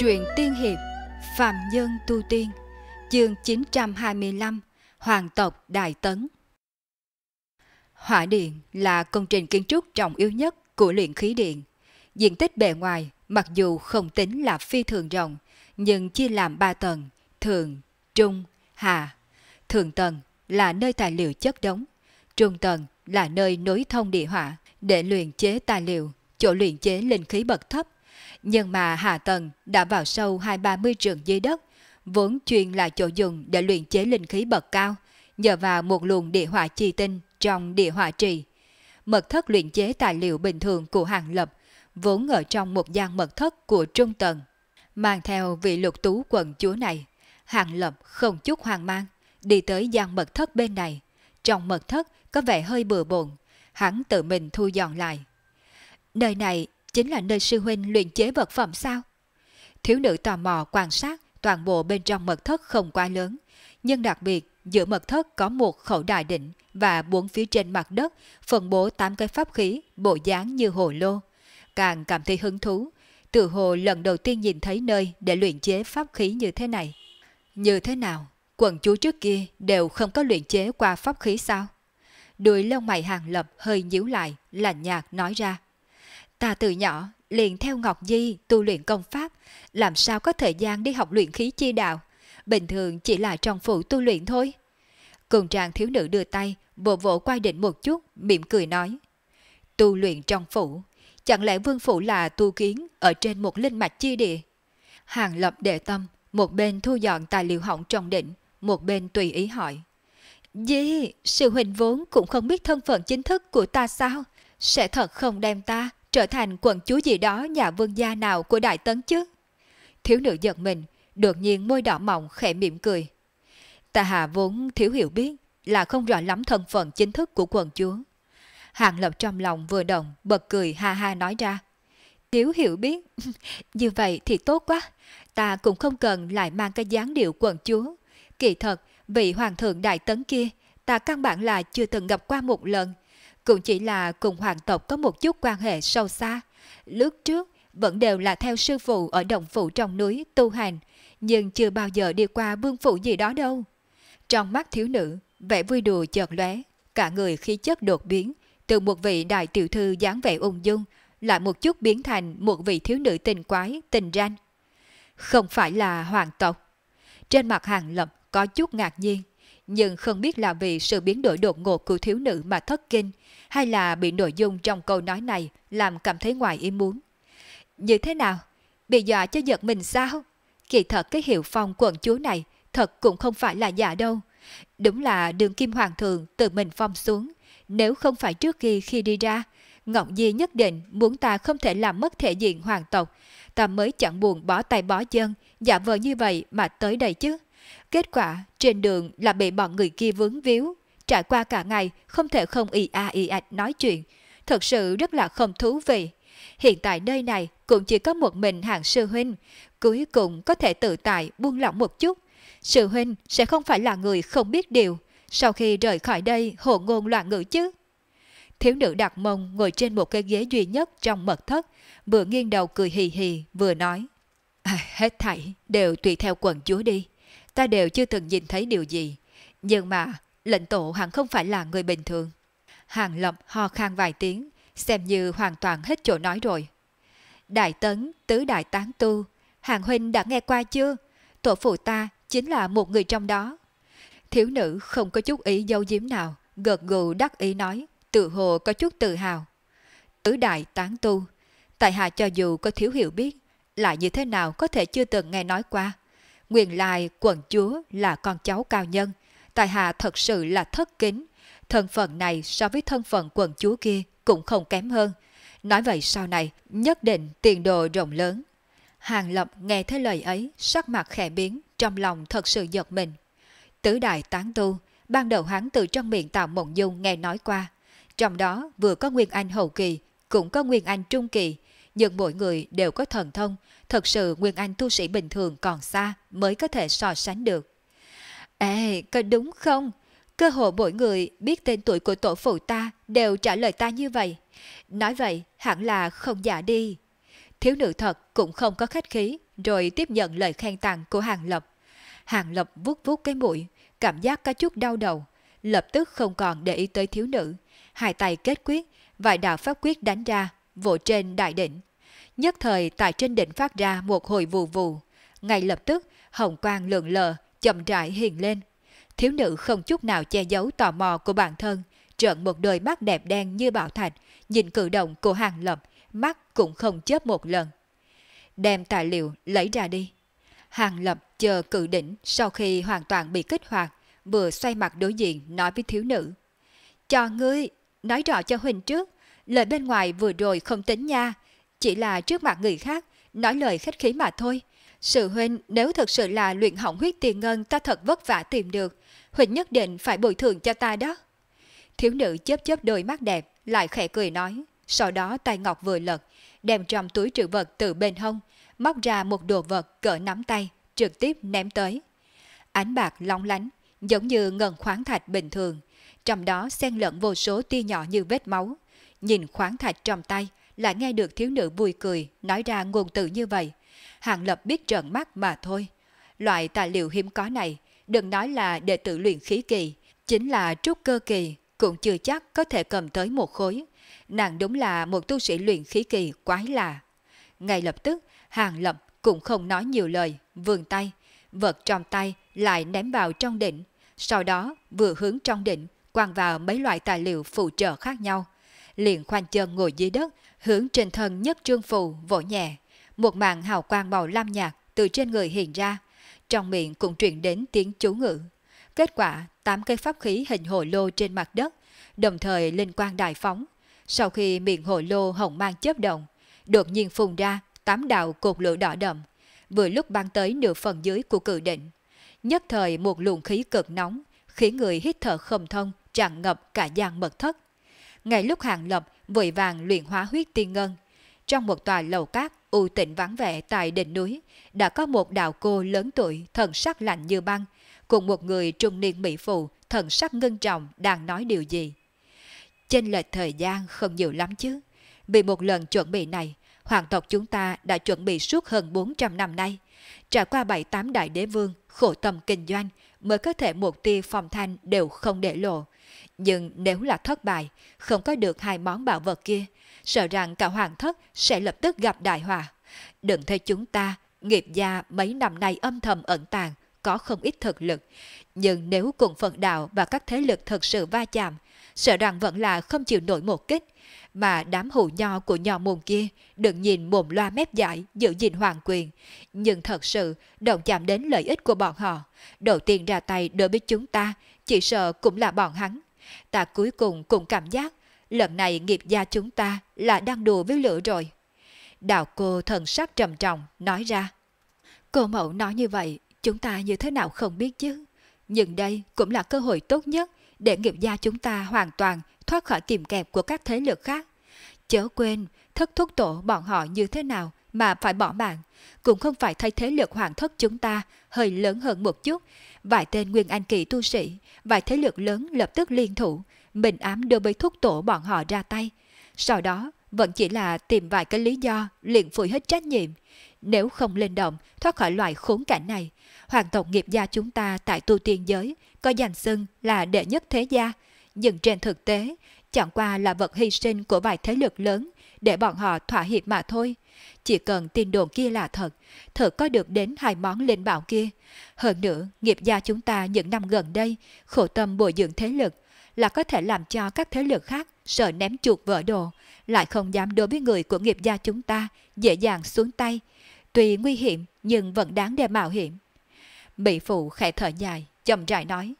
Truyện Tiên Hiệp Phạm Nhân Tu Tiên Chương 925 Hoàng tộc Đại Tấn Hỏa điện là công trình kiến trúc trọng yếu nhất của luyện khí điện. Diện tích bề ngoài mặc dù không tính là phi thường rộng, nhưng chia làm 3 tầng, thường, trung, hạ. Thường tầng là nơi tài liệu chất đống, trung tầng là nơi nối thông địa hỏa để luyện chế tài liệu, chỗ luyện chế linh khí bậc thấp nhưng mà hạ tầng đã vào sâu hai ba mươi trường dưới đất, vốn chuyên là chỗ dùng để luyện chế linh khí bậc cao, nhờ vào một luồng địa hỏa chi tinh trong địa hỏa trì. Mật thất luyện chế tài liệu bình thường của hàng lập, vốn ở trong một gian mật thất của trung tầng. Mang theo vị lục tú quần chúa này, hàng lập không chút hoang mang, đi tới gian mật thất bên này. Trong mật thất có vẻ hơi bừa bộn, hắn tự mình thu dọn lại. Nơi này chính là nơi sư huynh luyện chế vật phẩm sao? Thiếu nữ tò mò quan sát toàn bộ bên trong mật thất không quá lớn, nhưng đặc biệt giữa mật thất có một khẩu đại định và bốn phía trên mặt đất phân bố tám cái pháp khí bộ dáng như hồ lô. Càng cảm thấy hứng thú, tự hồ lần đầu tiên nhìn thấy nơi để luyện chế pháp khí như thế này. Như thế nào, quần chú trước kia đều không có luyện chế qua pháp khí sao? Đuổi lông mày hàng lập hơi nhíu lại, lạnh nhạt nói ra. Ta từ nhỏ liền theo Ngọc Di tu luyện công pháp, làm sao có thời gian đi học luyện khí chi đạo, bình thường chỉ là trong phủ tu luyện thôi. Cùng trang thiếu nữ đưa tay, bộ vỗ quay định một chút, mỉm cười nói. Tu luyện trong phủ, chẳng lẽ vương phủ là tu kiến ở trên một linh mạch chi địa? Hàng lập đệ tâm, một bên thu dọn tài liệu hỏng trong định, một bên tùy ý hỏi. Di, sư huynh vốn cũng không biết thân phận chính thức của ta sao? Sẽ thật không đem ta trở thành quận chúa gì đó nhà vương gia nào của Đại Tấn chứ? Thiếu nữ giật mình, đột nhiên môi đỏ mỏng khẽ mỉm cười. Tà Hà vốn thiếu hiểu biết là không rõ lắm thân phận chính thức của quận chúa. Hàng Lập trong lòng vừa động, bật cười ha ha nói ra. Thiếu hiểu biết, như vậy thì tốt quá, ta cũng không cần lại mang cái dáng điệu quận chúa. Kỳ thật, vị hoàng thượng đại tấn kia, ta căn bản là chưa từng gặp qua một lần cũng chỉ là cùng hoàng tộc có một chút quan hệ sâu xa. Lúc trước, vẫn đều là theo sư phụ ở động phủ trong núi tu hành, nhưng chưa bao giờ đi qua vương phủ gì đó đâu. Trong mắt thiếu nữ, vẻ vui đùa chợt lóe, cả người khí chất đột biến, từ một vị đại tiểu thư dáng vẻ ung dung, lại một chút biến thành một vị thiếu nữ tình quái, tình ranh. Không phải là hoàng tộc. Trên mặt hàng lập có chút ngạc nhiên, nhưng không biết là vì sự biến đổi đột ngột của thiếu nữ mà thất kinh, hay là bị nội dung trong câu nói này làm cảm thấy ngoài ý muốn. Như thế nào? Bị dọa cho giật mình sao? Kỳ thật cái hiệu phong quận chúa này thật cũng không phải là giả đâu. Đúng là đường kim hoàng thượng tự mình phong xuống. Nếu không phải trước khi khi đi ra, Ngọc Di nhất định muốn ta không thể làm mất thể diện hoàng tộc. Ta mới chẳng buồn bỏ tay bó chân, giả vờ như vậy mà tới đây chứ. Kết quả, trên đường là bị bọn người kia vướng víu, trải qua cả ngày không thể không ì a à ạch nói chuyện. Thật sự rất là không thú vị. Hiện tại nơi này cũng chỉ có một mình hàng sư huynh, cuối cùng có thể tự tại buông lỏng một chút. Sư huynh sẽ không phải là người không biết điều, sau khi rời khỏi đây hồ ngôn loạn ngữ chứ. Thiếu nữ đặt mông ngồi trên một cái ghế duy nhất trong mật thất, vừa nghiêng đầu cười hì hì, vừa nói. À, hết thảy, đều tùy theo quần chúa đi ta đều chưa từng nhìn thấy điều gì. Nhưng mà, lệnh tổ hẳn không phải là người bình thường. Hàng Lập ho khang vài tiếng, xem như hoàn toàn hết chỗ nói rồi. Đại Tấn, Tứ Đại Tán Tu, Hàng Huynh đã nghe qua chưa? Tổ phụ ta chính là một người trong đó. Thiếu nữ không có chút ý dâu diếm nào, gật gù đắc ý nói, tự hồ có chút tự hào. Tứ Đại Tán Tu, tại hạ cho dù có thiếu hiểu biết, lại như thế nào có thể chưa từng nghe nói qua. Nguyện lai quận chúa là con cháu cao nhân, tài hạ thật sự là thất kính. Thân phận này so với thân phận quận chúa kia cũng không kém hơn. Nói vậy sau này, nhất định tiền đồ rộng lớn. Hàng Lập nghe thấy lời ấy, sắc mặt khẽ biến, trong lòng thật sự giật mình. Tứ đại tán tu, ban đầu hắn từ trong miệng Tào Mộng Dung nghe nói qua. Trong đó vừa có Nguyên Anh hậu kỳ, cũng có Nguyên Anh trung kỳ, nhưng mỗi người đều có thần thông, thật sự Nguyên Anh tu sĩ bình thường còn xa mới có thể so sánh được. Ê, có đúng không? Cơ hội mỗi người biết tên tuổi của tổ phụ ta đều trả lời ta như vậy. Nói vậy, hẳn là không giả đi. Thiếu nữ thật cũng không có khách khí, rồi tiếp nhận lời khen tặng của Hàng Lập. Hàng Lập vuốt vuốt cái mũi, cảm giác có chút đau đầu, lập tức không còn để ý tới thiếu nữ. Hai tay kết quyết, vài đạo pháp quyết đánh ra, vỗ trên đại đỉnh. Nhất thời tại trên đỉnh phát ra một hồi vù vù. Ngay lập tức, hồng quang lượn lờ, chậm rãi hiện lên. Thiếu nữ không chút nào che giấu tò mò của bản thân, trợn một đôi mắt đẹp đen như bảo thạch, nhìn cử động của hàng lập, mắt cũng không chớp một lần. Đem tài liệu lấy ra đi. Hàng lập chờ cử đỉnh sau khi hoàn toàn bị kích hoạt, vừa xoay mặt đối diện nói với thiếu nữ. Cho ngươi, nói rõ cho Huỳnh trước, lời bên ngoài vừa rồi không tính nha, chỉ là trước mặt người khác, nói lời khách khí mà thôi. Sự huynh nếu thật sự là luyện hỏng huyết tiền ngân ta thật vất vả tìm được, huynh nhất định phải bồi thường cho ta đó. Thiếu nữ chớp chớp đôi mắt đẹp, lại khẽ cười nói, sau đó tay ngọc vừa lật, đem trong túi trữ vật từ bên hông, móc ra một đồ vật cỡ nắm tay, trực tiếp ném tới. Ánh bạc long lánh, giống như ngần khoáng thạch bình thường, trong đó xen lẫn vô số tia nhỏ như vết máu. Nhìn khoáng thạch trong tay, lại nghe được thiếu nữ vui cười nói ra ngôn từ như vậy. Hàng Lập biết trợn mắt mà thôi. Loại tài liệu hiếm có này, đừng nói là đệ tử luyện khí kỳ, chính là trúc cơ kỳ cũng chưa chắc có thể cầm tới một khối. Nàng đúng là một tu sĩ luyện khí kỳ quái lạ. Ngay lập tức, Hàng Lập cũng không nói nhiều lời, vươn tay, vật trong tay lại ném vào trong đỉnh, sau đó vừa hướng trong đỉnh quăng vào mấy loại tài liệu phụ trợ khác nhau. Liền khoanh chân ngồi dưới đất, hướng trên thân nhất trương phù vỗ nhẹ. Một màn hào quang màu lam nhạt từ trên người hiện ra, trong miệng cũng truyền đến tiếng chú ngữ. Kết quả, tám cây pháp khí hình hồ lô trên mặt đất, đồng thời linh quang đại phóng. Sau khi miệng hồ lô hồng mang chớp động, đột nhiên phun ra tám đạo cột lửa đỏ đậm, vừa lúc ban tới nửa phần dưới của cự định. Nhất thời một luồng khí cực nóng, khiến người hít thở không thông, tràn ngập cả gian mật thất ngay lúc Hàng Lập vội vàng luyện hóa huyết tiên ngân. Trong một tòa lầu cát u tịnh vắng vẻ tại đỉnh núi, đã có một đạo cô lớn tuổi thần sắc lạnh như băng, cùng một người trung niên mỹ phụ thần sắc ngưng trọng đang nói điều gì. trên lệch thời gian không nhiều lắm chứ. Vì một lần chuẩn bị này, hoàng tộc chúng ta đã chuẩn bị suốt hơn 400 năm nay. Trải qua 7-8 đại đế vương, khổ tâm kinh doanh, mới có thể một tia phòng thanh đều không để lộ. Nhưng nếu là thất bại, không có được hai món bảo vật kia, sợ rằng cả hoàng thất sẽ lập tức gặp đại họa. Đừng thấy chúng ta, nghiệp gia mấy năm nay âm thầm ẩn tàng, có không ít thực lực. Nhưng nếu cùng phận đạo và các thế lực thật sự va chạm, sợ rằng vẫn là không chịu nổi một kích. Mà đám hù nho của nho môn kia đừng nhìn mồm loa mép giải giữ gìn hoàng quyền. Nhưng thật sự động chạm đến lợi ích của bọn họ. Đầu tiên ra tay đối với chúng ta, chỉ sợ cũng là bọn hắn ta cuối cùng cũng cảm giác lần này nghiệp gia chúng ta là đang đùa với lửa rồi. Đạo cô thần sắc trầm trọng nói ra. Cô mẫu nói như vậy, chúng ta như thế nào không biết chứ. Nhưng đây cũng là cơ hội tốt nhất để nghiệp gia chúng ta hoàn toàn thoát khỏi kìm kẹp của các thế lực khác. Chớ quên, thất thúc tổ bọn họ như thế nào mà phải bỏ mạng, cũng không phải thay thế lực hoàng thất chúng ta hơi lớn hơn một chút, vài tên Nguyên Anh Kỳ tu sĩ, vài thế lực lớn lập tức liên thủ, mình ám đưa bấy thúc tổ bọn họ ra tay. Sau đó, vẫn chỉ là tìm vài cái lý do liền phủi hết trách nhiệm. Nếu không lên động, thoát khỏi loại khốn cảnh này, hoàng tộc nghiệp gia chúng ta tại tu tiên giới có danh xưng là đệ nhất thế gia. Nhưng trên thực tế, chẳng qua là vật hy sinh của vài thế lực lớn để bọn họ thỏa hiệp mà thôi. Chỉ cần tin đồn kia là thật, thật có được đến hai món linh bảo kia. Hơn nữa, nghiệp gia chúng ta những năm gần đây khổ tâm bồi dưỡng thế lực là có thể làm cho các thế lực khác sợ ném chuột vỡ đồ, lại không dám đối với người của nghiệp gia chúng ta dễ dàng xuống tay. Tuy nguy hiểm nhưng vẫn đáng để mạo hiểm. Mỹ Phụ khẽ thở dài, chậm rãi nói.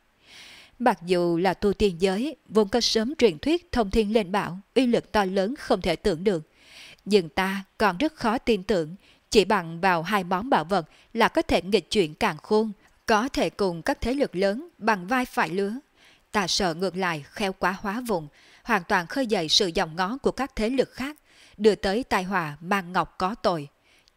Mặc dù là tu tiên giới, vốn có sớm truyền thuyết thông thiên lên bảo, uy lực to lớn không thể tưởng được. Nhưng ta còn rất khó tin tưởng, chỉ bằng vào hai món bảo vật là có thể nghịch chuyển càng khôn, có thể cùng các thế lực lớn bằng vai phải lứa. Ta sợ ngược lại khéo quá hóa vùng, hoàn toàn khơi dậy sự dòng ngó của các thế lực khác, đưa tới tai họa mang ngọc có tội.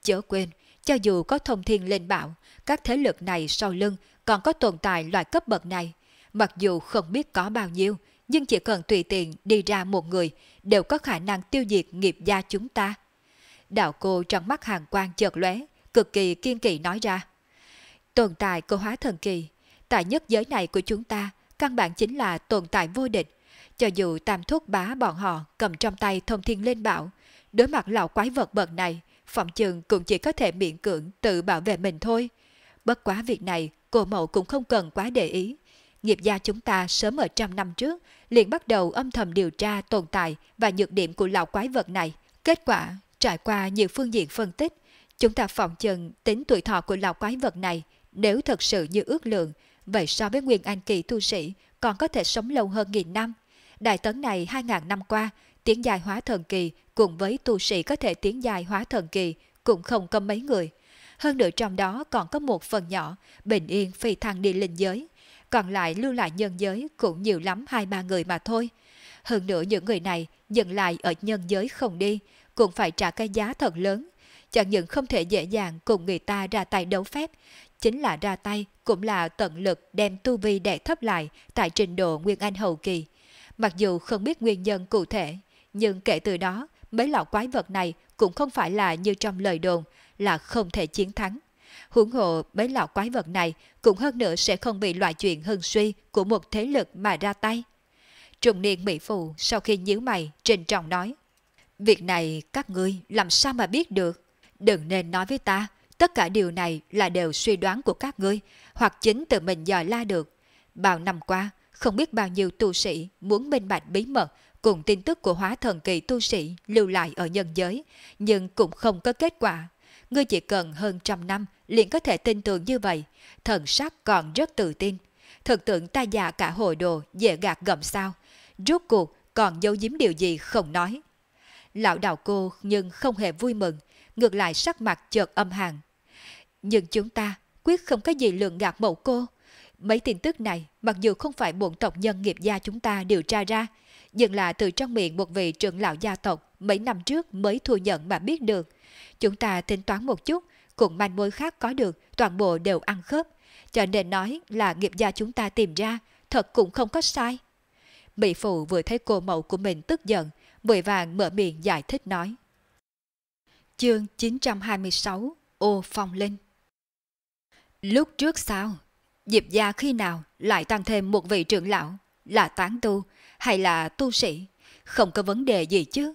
Chớ quên, cho dù có thông thiên lên bảo, các thế lực này sau lưng còn có tồn tại loại cấp bậc này, Mặc dù không biết có bao nhiêu, nhưng chỉ cần tùy tiện đi ra một người đều có khả năng tiêu diệt nghiệp gia chúng ta. Đạo cô trong mắt hàng quang chợt lóe, cực kỳ kiên kỳ nói ra. Tồn tại của hóa thần kỳ, tại nhất giới này của chúng ta, căn bản chính là tồn tại vô địch. Cho dù tam thúc bá bọn họ cầm trong tay thông thiên lên bảo, đối mặt lão quái vật bậc này, phòng chừng cũng chỉ có thể miễn cưỡng tự bảo vệ mình thôi. Bất quá việc này, cô mẫu cũng không cần quá để ý nghiệp gia chúng ta sớm ở trăm năm trước liền bắt đầu âm thầm điều tra tồn tại và nhược điểm của lão quái vật này. Kết quả, trải qua nhiều phương diện phân tích, chúng ta phỏng chừng tính tuổi thọ của lão quái vật này nếu thật sự như ước lượng, vậy so với nguyên anh kỳ tu sĩ còn có thể sống lâu hơn nghìn năm. Đại tấn này 2.000 năm qua, tiến dài hóa thần kỳ cùng với tu sĩ có thể tiến dài hóa thần kỳ cũng không có mấy người. Hơn nữa trong đó còn có một phần nhỏ bình yên phi thăng đi linh giới còn lại lưu lại nhân giới cũng nhiều lắm hai ba người mà thôi. Hơn nữa những người này dừng lại ở nhân giới không đi, cũng phải trả cái giá thật lớn. Chẳng những không thể dễ dàng cùng người ta ra tay đấu phép, chính là ra tay cũng là tận lực đem tu vi đè thấp lại tại trình độ Nguyên Anh hậu kỳ. Mặc dù không biết nguyên nhân cụ thể, nhưng kể từ đó, mấy lão quái vật này cũng không phải là như trong lời đồn, là không thể chiến thắng. Huống hộ mấy lão quái vật này cũng hơn nữa sẽ không bị loại chuyện hưng suy của một thế lực mà ra tay. Trùng niên Mỹ phụ sau khi nhíu mày trên trọng nói. Việc này các ngươi làm sao mà biết được? Đừng nên nói với ta, tất cả điều này là đều suy đoán của các ngươi, hoặc chính tự mình dò la được. Bao năm qua, không biết bao nhiêu tu sĩ muốn minh bạch bí mật cùng tin tức của hóa thần kỳ tu sĩ lưu lại ở nhân giới, nhưng cũng không có kết quả ngươi chỉ cần hơn trăm năm liền có thể tin tưởng như vậy, thần sắc còn rất tự tin. Thật tưởng ta già cả hồi đồ, dễ gạt gầm sao. Rốt cuộc còn giấu giếm điều gì không nói. Lão đạo cô nhưng không hề vui mừng, ngược lại sắc mặt chợt âm hàng. Nhưng chúng ta quyết không có gì lượng gạt mẫu cô. Mấy tin tức này mặc dù không phải bổn tộc nhân nghiệp gia chúng ta điều tra ra, nhưng là từ trong miệng một vị trưởng lão gia tộc mấy năm trước mới thừa nhận mà biết được – Chúng ta tính toán một chút, cùng manh mối khác có được toàn bộ đều ăn khớp, cho nên nói là nghiệp gia chúng ta tìm ra, thật cũng không có sai. Mỹ Phụ vừa thấy cô mẫu của mình tức giận, vội vàng mở miệng giải thích nói. Chương 926 Ô Phong Linh Lúc trước sao? Diệp gia khi nào lại tăng thêm một vị trưởng lão? Là tán tu hay là tu sĩ? Không có vấn đề gì chứ?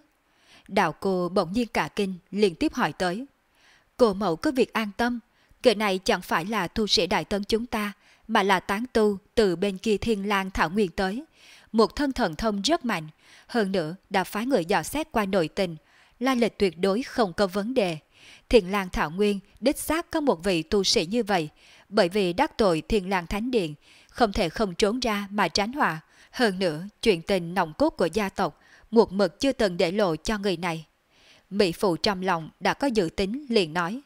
Đạo cô bỗng nhiên cả kinh liên tiếp hỏi tới. Cô mẫu có việc an tâm, kệ này chẳng phải là tu sĩ đại tân chúng ta, mà là tán tu từ bên kia thiên lang thảo nguyên tới. Một thân thần thông rất mạnh, hơn nữa đã phái người dò xét qua nội tình, la lịch tuyệt đối không có vấn đề. Thiền Lang Thảo Nguyên đích xác có một vị tu sĩ như vậy, bởi vì đắc tội Thiền Lang Thánh Điện, không thể không trốn ra mà tránh họa. Hơn nữa, chuyện tình nồng cốt của gia tộc một mực chưa từng để lộ cho người này. Mỹ Phụ trong lòng đã có dự tính liền nói.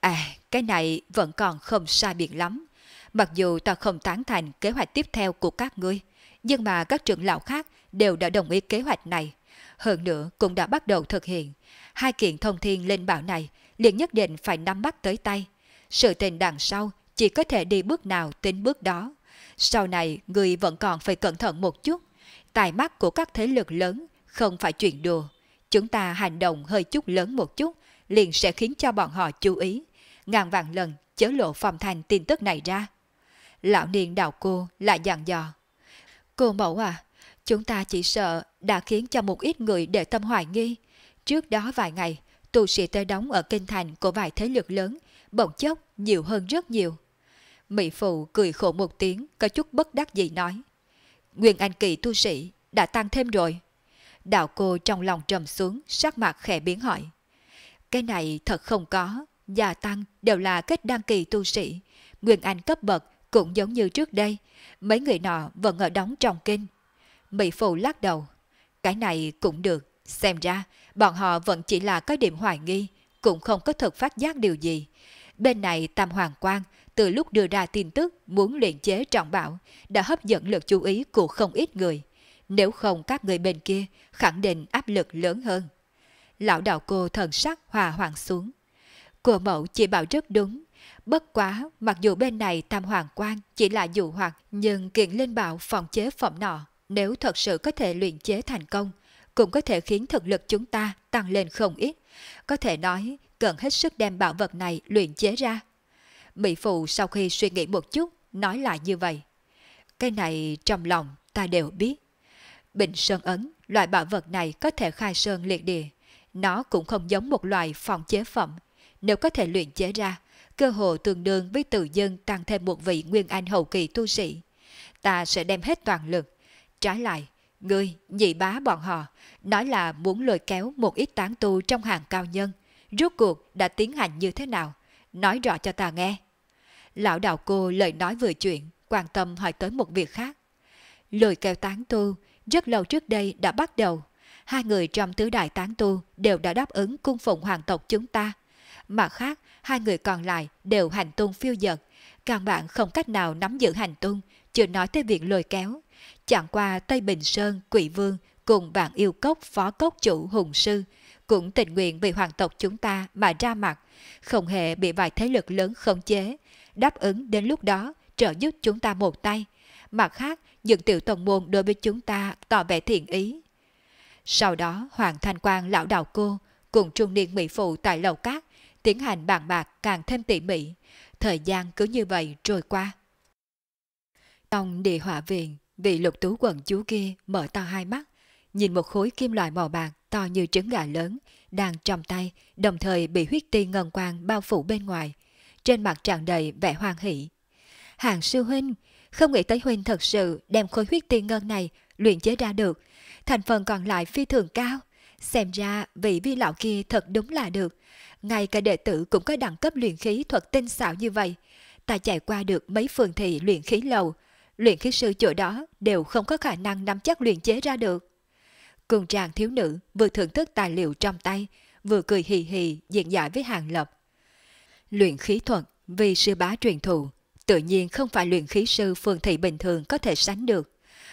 À, cái này vẫn còn không sai biệt lắm. Mặc dù ta không tán thành kế hoạch tiếp theo của các ngươi, nhưng mà các trưởng lão khác đều đã đồng ý kế hoạch này. Hơn nữa cũng đã bắt đầu thực hiện. Hai kiện thông thiên lên bảo này liền nhất định phải nắm bắt tới tay. Sự tình đằng sau chỉ có thể đi bước nào tính bước đó. Sau này người vẫn còn phải cẩn thận một chút. Tài mắt của các thế lực lớn không phải chuyện đùa. Chúng ta hành động hơi chút lớn một chút liền sẽ khiến cho bọn họ chú ý. Ngàn vạn lần chớ lộ phòng thành tin tức này ra. Lão niên đạo cô lại dặn dò. Cô mẫu à, chúng ta chỉ sợ đã khiến cho một ít người để tâm hoài nghi. Trước đó vài ngày, tu sĩ tới đóng ở kinh thành của vài thế lực lớn, bỗng chốc nhiều hơn rất nhiều. Mỹ Phụ cười khổ một tiếng, có chút bất đắc dĩ nói. Nguyên Anh Kỳ tu sĩ đã tăng thêm rồi. Đạo cô trong lòng trầm xuống, sắc mặt khẽ biến hỏi. Cái này thật không có, gia tăng đều là kết đăng kỳ tu sĩ. Nguyên Anh cấp bậc cũng giống như trước đây, mấy người nọ vẫn ở đóng trong kinh. Mỹ Phụ lắc đầu, cái này cũng được, xem ra bọn họ vẫn chỉ là có điểm hoài nghi, cũng không có thực phát giác điều gì. Bên này Tam Hoàng Quang từ lúc đưa ra tin tức muốn luyện chế trọng bảo đã hấp dẫn lực chú ý của không ít người. Nếu không các người bên kia khẳng định áp lực lớn hơn. Lão đạo cô thần sắc hòa hoàng xuống. Cô mẫu chỉ bảo rất đúng. Bất quá, mặc dù bên này tam hoàng quan chỉ là dụ hoặc, nhưng kiện linh bảo phòng chế phẩm nọ, nếu thật sự có thể luyện chế thành công, cũng có thể khiến thực lực chúng ta tăng lên không ít. Có thể nói, cần hết sức đem bảo vật này luyện chế ra. Mỹ Phụ sau khi suy nghĩ một chút, nói lại như vậy. Cái này trong lòng ta đều biết. Bình sơn ấn, loại bảo vật này có thể khai sơn liệt địa. Nó cũng không giống một loại phòng chế phẩm. Nếu có thể luyện chế ra, cơ hồ tương đương với tự dân tăng thêm một vị nguyên anh hậu kỳ tu sĩ. Ta sẽ đem hết toàn lực. Trái lại, ngươi, nhị bá bọn họ, nói là muốn lôi kéo một ít tán tu trong hàng cao nhân. Rốt cuộc đã tiến hành như thế nào? Nói rõ cho ta nghe. Lão đạo cô lời nói vừa chuyện, quan tâm hỏi tới một việc khác. Lời kêu tán tu, rất lâu trước đây đã bắt đầu. Hai người trong tứ đại tán tu đều đã đáp ứng cung phụng hoàng tộc chúng ta. mà khác, hai người còn lại đều hành tung phiêu dật. Càng bạn không cách nào nắm giữ hành tung, chưa nói tới việc lôi kéo. Chẳng qua Tây Bình Sơn, Quỷ Vương cùng bạn yêu cốc phó cốc chủ Hùng Sư cũng tình nguyện vì hoàng tộc chúng ta mà ra mặt, không hề bị vài thế lực lớn khống chế, đáp ứng đến lúc đó trợ giúp chúng ta một tay. Mặt khác, những tiểu tổng môn đối với chúng ta tỏ vẻ thiện ý. Sau đó, Hoàng Thanh Quang lão đạo cô cùng trung niên Mỹ Phụ tại Lầu Cát tiến hành bàn bạc càng thêm tỉ mỉ. Thời gian cứ như vậy trôi qua. Trong địa hỏa viện, vị lục tú quần chú kia mở to hai mắt, nhìn một khối kim loại màu bạc to như trứng gà lớn đang trong tay, đồng thời bị huyết ti ngân quang bao phủ bên ngoài – trên mặt tràn đầy vẻ hoan hỷ. Hàng sư huynh, không nghĩ tới huynh thật sự đem khối huyết tiên ngân này luyện chế ra được, thành phần còn lại phi thường cao. Xem ra vị vi lão kia thật đúng là được. Ngay cả đệ tử cũng có đẳng cấp luyện khí thuật tinh xảo như vậy. Ta chạy qua được mấy phường thị luyện khí lầu. Luyện khí sư chỗ đó đều không có khả năng nắm chắc luyện chế ra được. Cùng chàng thiếu nữ vừa thưởng thức tài liệu trong tay, vừa cười hì hì diện giải với hàng lập. Luyện khí thuật vì sư bá truyền thụ, tự nhiên không phải luyện khí sư phương thị bình thường có thể sánh được.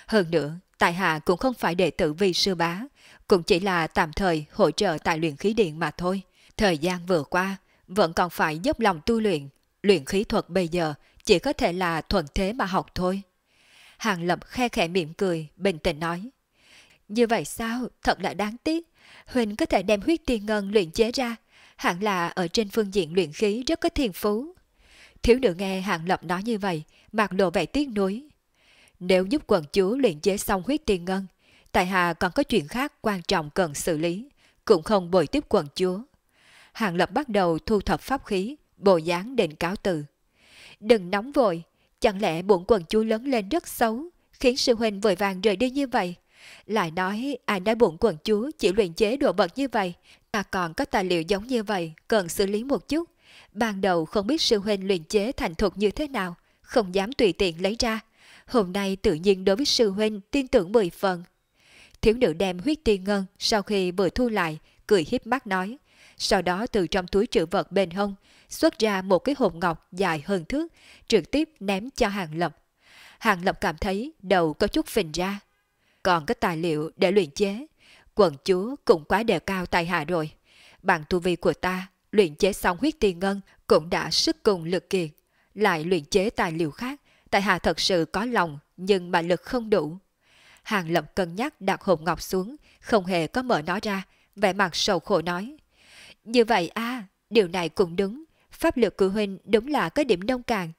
Hơn nữa, tại hạ cũng không phải đệ tử vì sư bá, cũng chỉ là tạm thời hỗ trợ tại luyện khí điện mà thôi. Thời gian vừa qua, vẫn còn phải dốc lòng tu luyện. Luyện khí thuật bây giờ chỉ có thể là thuận thế mà học thôi. Hàng Lập khe khẽ mỉm cười, bình tĩnh nói. Như vậy sao, thật là đáng tiếc. Huỳnh có thể đem huyết tiên ngân luyện chế ra, hẳn là ở trên phương diện luyện khí rất có thiên phú. Thiếu nữ nghe Hạng Lập nói như vậy, mặt lộ vẻ tiếc nuối. Nếu giúp quần chúa luyện chế xong huyết tiên ngân, tại hạ còn có chuyện khác quan trọng cần xử lý, cũng không bồi tiếp quần chúa. Hạng Lập bắt đầu thu thập pháp khí, bộ dáng định cáo từ. Đừng nóng vội, chẳng lẽ bổn quần chúa lớn lên rất xấu, khiến sư huynh vội vàng rời đi như vậy? Lại nói ai nói bụng quần chúa chỉ luyện chế đồ vật như vậy, Ta còn có tài liệu giống như vậy, cần xử lý một chút. Ban đầu không biết sư huynh luyện chế thành thuật như thế nào, không dám tùy tiện lấy ra. Hôm nay tự nhiên đối với sư huynh tin tưởng mười phần. Thiếu nữ đem huyết tiên ngân sau khi vừa thu lại, cười hiếp mắt nói. Sau đó từ trong túi trữ vật bên hông, xuất ra một cái hộp ngọc dài hơn thước, trực tiếp ném cho Hàng Lập. Hàng Lập cảm thấy đầu có chút phình ra. Còn có tài liệu để luyện chế quận chúa cũng quá đề cao tài hạ rồi. Bằng tu vi của ta, luyện chế xong huyết tiên ngân cũng đã sức cùng lực kiệt. Lại luyện chế tài liệu khác, tài hạ thật sự có lòng nhưng mà lực không đủ. Hàng Lập cân nhắc đặt hồn ngọc xuống, không hề có mở nó ra, vẻ mặt sầu khổ nói. Như vậy a điều này cũng đúng, pháp lực của huynh đúng là có điểm nông cạn.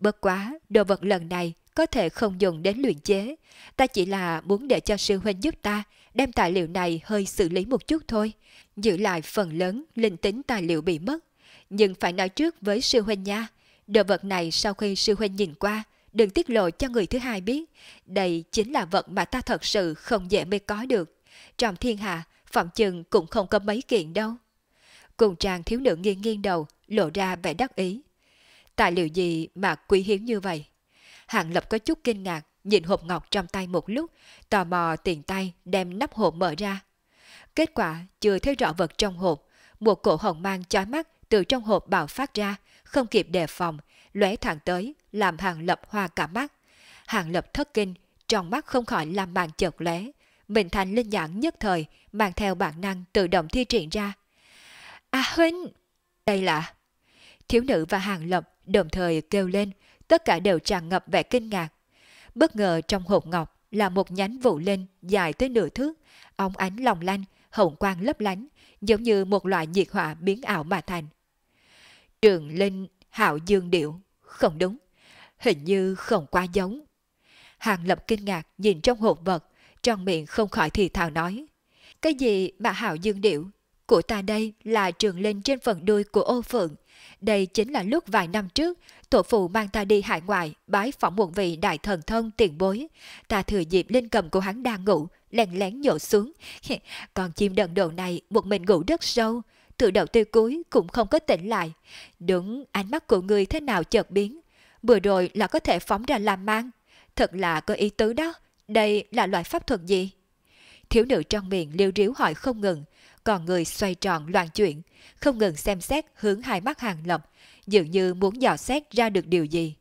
Bất quá, đồ vật lần này có thể không dùng đến luyện chế, ta chỉ là muốn để cho sư huynh giúp ta đem tài liệu này hơi xử lý một chút thôi, giữ lại phần lớn linh tính tài liệu bị mất. Nhưng phải nói trước với sư huynh nha, đồ vật này sau khi sư huynh nhìn qua, đừng tiết lộ cho người thứ hai biết. Đây chính là vật mà ta thật sự không dễ mới có được. Trong thiên hạ, phạm chừng cũng không có mấy kiện đâu. Cùng chàng thiếu nữ nghiêng nghiêng đầu, lộ ra vẻ đắc ý. Tài liệu gì mà quý hiếm như vậy? Hạng Lập có chút kinh ngạc, nhìn hộp ngọc trong tay một lúc, tò mò tiện tay đem nắp hộp mở ra. Kết quả chưa thấy rõ vật trong hộp, một cổ hồng mang chói mắt từ trong hộp bạo phát ra, không kịp đề phòng, lóe thẳng tới, làm hàng lập hoa cả mắt. Hàng lập thất kinh, trong mắt không khỏi làm màn chợt lóe. Mình thành linh nhãn nhất thời, mang theo bản năng tự động thi triển ra. a huynh! Đây là... Thiếu nữ và hàng lập đồng thời kêu lên, tất cả đều tràn ngập vẻ kinh ngạc. Bất ngờ trong hộp ngọc là một nhánh vụ lên dài tới nửa thước, óng ánh lòng lanh, hồng quang lấp lánh, giống như một loại nhiệt hỏa biến ảo mà thành. Trường Linh Hạo Dương Điệu, không đúng, hình như không quá giống. Hàng Lập kinh ngạc nhìn trong hộp vật, trong miệng không khỏi thì thào nói. Cái gì mà Hạo Dương Điệu? Của ta đây là trường lên trên phần đuôi của ô phượng, đây chính là lúc vài năm trước, tổ phụ mang ta đi hải ngoại bái phỏng muộn vị đại thần thông tiền bối. Ta thừa dịp lên cầm của hắn đang ngủ, lén lén nhổ xuống. Còn chim đần đồ này một mình ngủ rất sâu, từ đầu tới cuối cũng không có tỉnh lại. Đúng, ánh mắt của người thế nào chợt biến. Vừa rồi là có thể phóng ra làm mang. Thật là có ý tứ đó, đây là loại pháp thuật gì? Thiếu nữ trong miệng liêu riếu hỏi không ngừng, còn người xoay tròn loạn chuyển, không ngừng xem xét hướng hai mắt Hàng Lập, dường như muốn dò xét ra được điều gì.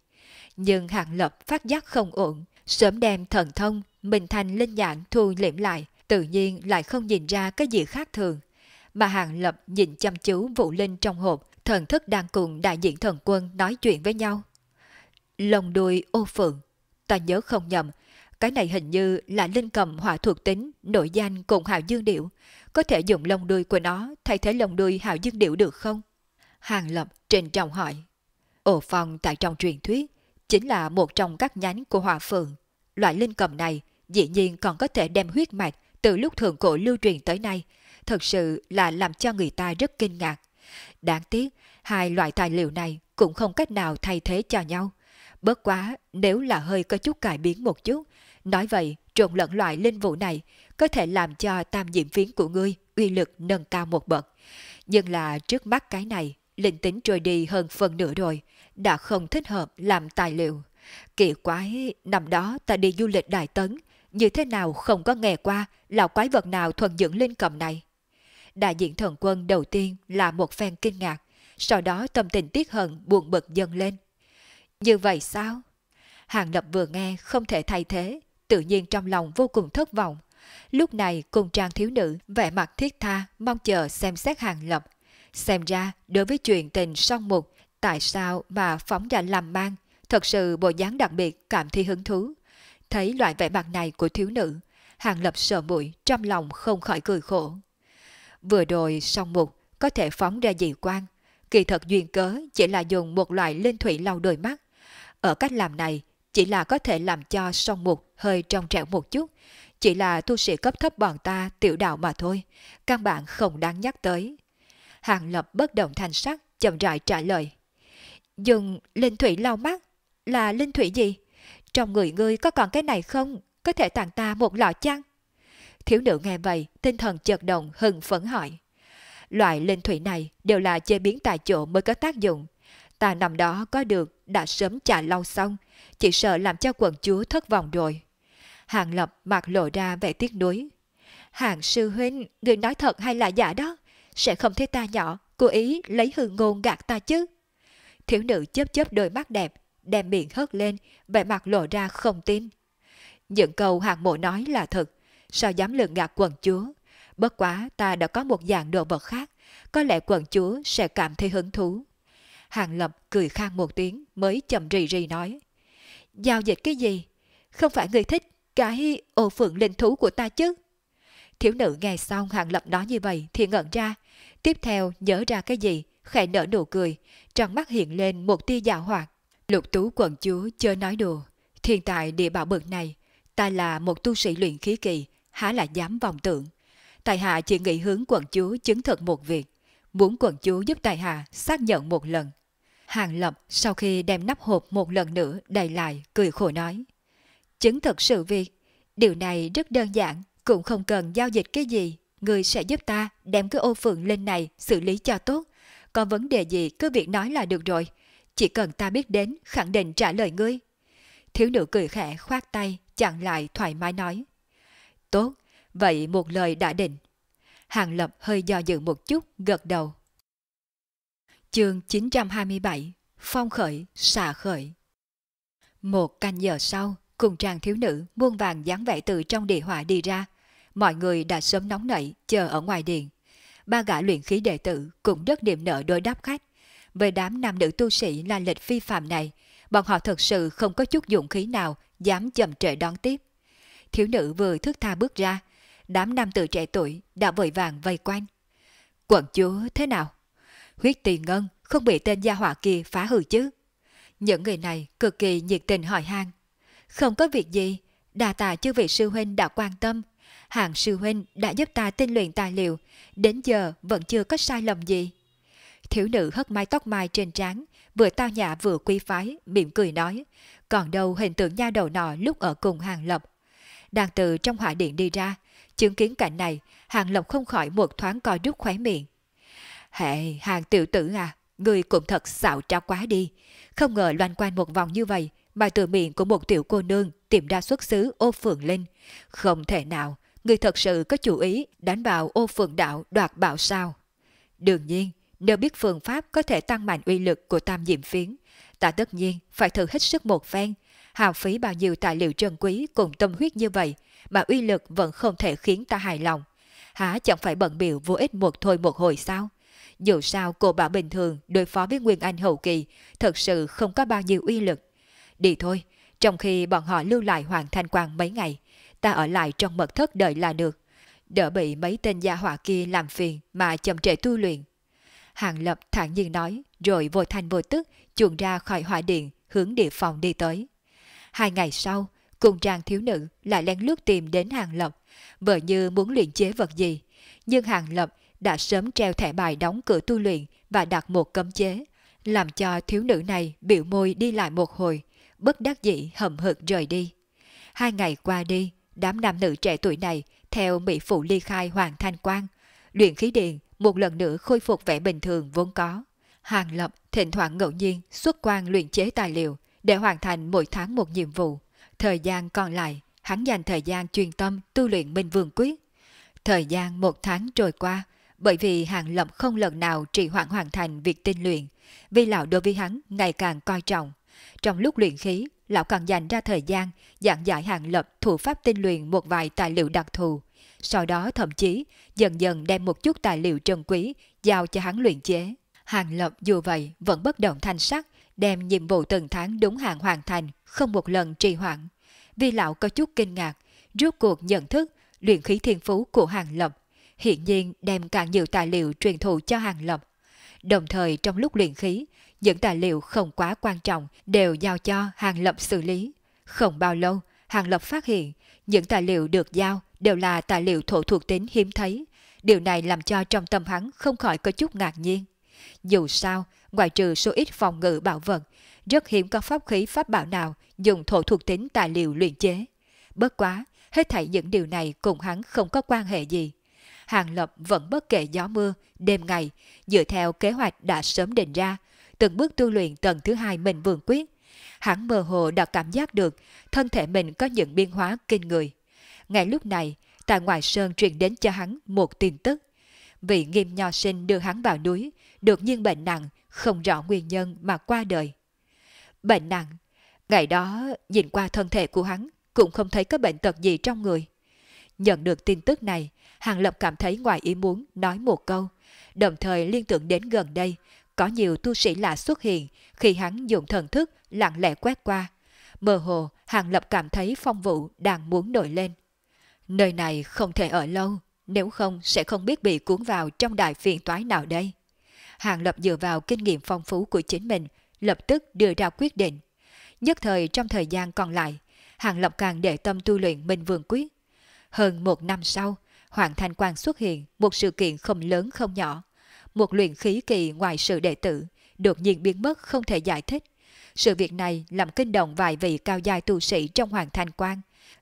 Nhưng Hàng Lập phát giác không ổn, sớm đem thần thông, mình thành linh nhãn thu liễm lại, tự nhiên lại không nhìn ra cái gì khác thường. Mà Hàng Lập nhìn chăm chú Vũ Linh trong hộp, thần thức đang cùng đại diện thần quân nói chuyện với nhau. Lồng đuôi ô phượng, ta nhớ không nhầm, cái này hình như là linh cầm hỏa thuộc tính, nội danh cùng hào dương điệu có thể dùng lông đuôi của nó thay thế lông đuôi hào dương điệu được không? Hàng Lập trên trọng hỏi. Ổ phong tại trong truyền thuyết chính là một trong các nhánh của hòa phượng. Loại linh cầm này dĩ nhiên còn có thể đem huyết mạch từ lúc thượng cổ lưu truyền tới nay, thật sự là làm cho người ta rất kinh ngạc. Đáng tiếc, hai loại tài liệu này cũng không cách nào thay thế cho nhau. Bớt quá, nếu là hơi có chút cải biến một chút, nói vậy trộn lẫn loại linh vụ này có thể làm cho tam diễn phiến của ngươi uy lực nâng cao một bậc. Nhưng là trước mắt cái này, linh tính trôi đi hơn phần nửa rồi, đã không thích hợp làm tài liệu. Kỳ quái, năm đó ta đi du lịch Đại Tấn, như thế nào không có nghe qua là quái vật nào thuần dưỡng linh cầm này. Đại diện thần quân đầu tiên là một phen kinh ngạc, sau đó tâm tình tiếc hận buồn bực dâng lên. Như vậy sao? Hàng Lập vừa nghe không thể thay thế, tự nhiên trong lòng vô cùng thất vọng. Lúc này cùng trang thiếu nữ vẻ mặt thiết tha mong chờ xem xét hàng lập. Xem ra đối với chuyện tình song mục, tại sao mà phóng ra làm mang, thật sự bộ dáng đặc biệt cảm thấy hứng thú. Thấy loại vẻ mặt này của thiếu nữ, hàng lập sợ mũi trong lòng không khỏi cười khổ. Vừa rồi song mục có thể phóng ra dị quan, kỳ thật duyên cớ chỉ là dùng một loại linh thủy lau đôi mắt. Ở cách làm này, chỉ là có thể làm cho song mục hơi trong trẻo một chút, chỉ là tu sĩ cấp thấp bọn ta tiểu đạo mà thôi, căn bản không đáng nhắc tới. Hàng Lập bất động thanh sắc, chậm rãi trả lời. Dừng linh thủy lau mắt, là linh thủy gì? Trong người ngươi có còn cái này không? Có thể tặng ta một lọ chăng? Thiếu nữ nghe vậy, tinh thần chợt động, hừng phấn hỏi. Loại linh thủy này đều là chế biến tại chỗ mới có tác dụng. Ta nằm đó có được, đã sớm trả lau xong, chỉ sợ làm cho quần chúa thất vọng rồi. Hàng Lập mặt lộ ra vẻ tiếc nuối. Hàng sư huynh, người nói thật hay là giả đó? Sẽ không thấy ta nhỏ, cố ý lấy hư ngôn gạt ta chứ? Thiếu nữ chớp chớp đôi mắt đẹp, đem miệng hớt lên, vẻ mặt lộ ra không tin. Những câu hàng mộ nói là thật, sao dám lường gạt quần chúa? Bất quá ta đã có một dạng đồ vật khác, có lẽ quần chúa sẽ cảm thấy hứng thú. Hàng Lập cười khang một tiếng mới chậm rì rì nói. Giao dịch cái gì? Không phải người thích cái ô phượng linh thú của ta chứ? Thiếu nữ nghe xong hàng lập nói như vậy thì ngẩn ra. Tiếp theo nhớ ra cái gì, khẽ nở nụ cười, trong mắt hiện lên một tia dạo hoạt. Lục tú quần chúa chớ nói đùa. Thiên tại địa bảo bực này, ta là một tu sĩ luyện khí kỳ, há là dám vọng tưởng. Tài hạ chỉ nghĩ hướng quận chúa chứng thực một việc, muốn quận chúa giúp tài hạ xác nhận một lần. Hàng Lập sau khi đem nắp hộp một lần nữa đầy lại, cười khổ nói chứng thực sự việc. Điều này rất đơn giản, cũng không cần giao dịch cái gì. Người sẽ giúp ta đem cái ô phượng lên này xử lý cho tốt. Có vấn đề gì cứ việc nói là được rồi. Chỉ cần ta biết đến, khẳng định trả lời ngươi. Thiếu nữ cười khẽ khoát tay, chặn lại thoải mái nói. Tốt, vậy một lời đã định. Hàng Lập hơi do dự một chút, gật đầu. Chương 927 Phong khởi, xả khởi Một canh giờ sau, cùng chàng thiếu nữ muôn vàng dáng vẻ từ trong địa hỏa đi ra. Mọi người đã sớm nóng nảy, chờ ở ngoài điện. Ba gã luyện khí đệ tử cũng rất niềm nợ đối đáp khách. Về đám nam nữ tu sĩ là lịch phi phạm này, bọn họ thật sự không có chút dụng khí nào dám chậm trễ đón tiếp. Thiếu nữ vừa thức tha bước ra, đám nam tử trẻ tuổi đã vội vàng vây quanh. Quận chúa thế nào? Huyết tỳ ngân không bị tên gia hỏa kia phá hư chứ? Những người này cực kỳ nhiệt tình hỏi han không có việc gì, đà tạ chư vị sư huynh đã quan tâm. Hạng sư huynh đã giúp ta tinh luyện tài liệu, đến giờ vẫn chưa có sai lầm gì. Thiếu nữ hất mái tóc mai trên trán, vừa tao nhã vừa quý phái, mỉm cười nói, còn đâu hình tượng nha đầu nọ lúc ở cùng Hàng Lập. Đang từ trong hỏa điện đi ra, chứng kiến cảnh này, Hàng Lập không khỏi một thoáng coi rút khóe miệng. Hệ, hàng tiểu tử à, người cũng thật xạo trá quá đi, không ngờ loanh quanh một vòng như vậy, mà từ miệng của một tiểu cô nương tìm ra xuất xứ ô phượng linh. Không thể nào, người thật sự có chủ ý đánh vào ô phượng đạo đoạt bảo sao. Đương nhiên, nếu biết phương pháp có thể tăng mạnh uy lực của tam diệm phiến, ta tất nhiên phải thử hết sức một phen, hào phí bao nhiêu tài liệu trân quý cùng tâm huyết như vậy mà uy lực vẫn không thể khiến ta hài lòng. Hả chẳng phải bận biểu vô ích một thôi một hồi sao? Dù sao cô bảo bình thường đối phó với Nguyên Anh hậu kỳ thật sự không có bao nhiêu uy lực. Đi thôi, trong khi bọn họ lưu lại Hoàng Thanh Quang mấy ngày, ta ở lại trong mật thất đợi là được. Đỡ bị mấy tên gia hỏa kia làm phiền mà chậm trễ tu luyện. Hàng Lập thản nhiên nói, rồi vô thanh vô tức chuồn ra khỏi hỏa điện, hướng địa phòng đi tới. Hai ngày sau, cùng trang thiếu nữ lại lén lút tìm đến Hàng Lập, vợ như muốn luyện chế vật gì. Nhưng Hàng Lập đã sớm treo thẻ bài đóng cửa tu luyện và đặt một cấm chế, làm cho thiếu nữ này biểu môi đi lại một hồi, bất đắc dĩ hậm hực rời đi. Hai ngày qua đi, đám nam nữ trẻ tuổi này theo Mỹ Phụ ly khai Hoàng Thanh Quang, luyện khí điện một lần nữa khôi phục vẻ bình thường vốn có. Hàng Lập thỉnh thoảng ngẫu nhiên xuất quan luyện chế tài liệu để hoàn thành mỗi tháng một nhiệm vụ. Thời gian còn lại, hắn dành thời gian chuyên tâm tu luyện Minh Vương Quyết. Thời gian một tháng trôi qua, bởi vì Hàng Lập không lần nào trì hoãn hoàn thành việc tinh luyện, vì lão đối với hắn ngày càng coi trọng. Trong lúc luyện khí, lão còn dành ra thời gian giảng giải hàng lập thủ pháp tinh luyện một vài tài liệu đặc thù. Sau đó thậm chí dần dần đem một chút tài liệu trân quý giao cho hắn luyện chế. Hàng lập dù vậy vẫn bất động thanh sắc, đem nhiệm vụ từng tháng đúng hạn hoàn thành, không một lần trì hoãn. vì lão có chút kinh ngạc, rốt cuộc nhận thức luyện khí thiên phú của hàng lập, hiện nhiên đem càng nhiều tài liệu truyền thụ cho hàng lập. Đồng thời trong lúc luyện khí, những tài liệu không quá quan trọng đều giao cho Hàng Lập xử lý. Không bao lâu, Hàng Lập phát hiện những tài liệu được giao đều là tài liệu thổ thuộc tính hiếm thấy. Điều này làm cho trong tâm hắn không khỏi có chút ngạc nhiên. Dù sao, ngoài trừ số ít phòng ngự bảo vật, rất hiếm có pháp khí pháp bảo nào dùng thổ thuộc tính tài liệu luyện chế. Bất quá, hết thảy những điều này cùng hắn không có quan hệ gì. Hàng Lập vẫn bất kể gió mưa, đêm ngày, dựa theo kế hoạch đã sớm định ra, từng bước tu luyện tầng thứ hai mình vườn quyết. Hắn mơ hồ đã cảm giác được thân thể mình có những biến hóa kinh người. Ngay lúc này, tại ngoài sơn truyền đến cho hắn một tin tức. Vị nghiêm nho sinh đưa hắn vào núi, được nhiên bệnh nặng, không rõ nguyên nhân mà qua đời. Bệnh nặng, ngày đó nhìn qua thân thể của hắn cũng không thấy có bệnh tật gì trong người. Nhận được tin tức này, Hàng Lập cảm thấy ngoài ý muốn nói một câu, đồng thời liên tưởng đến gần đây có nhiều tu sĩ lạ xuất hiện khi hắn dùng thần thức lặng lẽ quét qua. Mơ hồ, Hàng Lập cảm thấy phong vụ đang muốn nổi lên. Nơi này không thể ở lâu, nếu không sẽ không biết bị cuốn vào trong đại phiền toái nào đây. Hàng Lập dựa vào kinh nghiệm phong phú của chính mình, lập tức đưa ra quyết định. Nhất thời trong thời gian còn lại, Hàng Lập càng để tâm tu luyện Minh Vương Quyết. Hơn một năm sau, Hoàng Thanh Quang xuất hiện một sự kiện không lớn không nhỏ một luyện khí kỳ ngoài sự đệ tử, đột nhiên biến mất không thể giải thích. Sự việc này làm kinh động vài vị cao giai tu sĩ trong hoàng thành quan.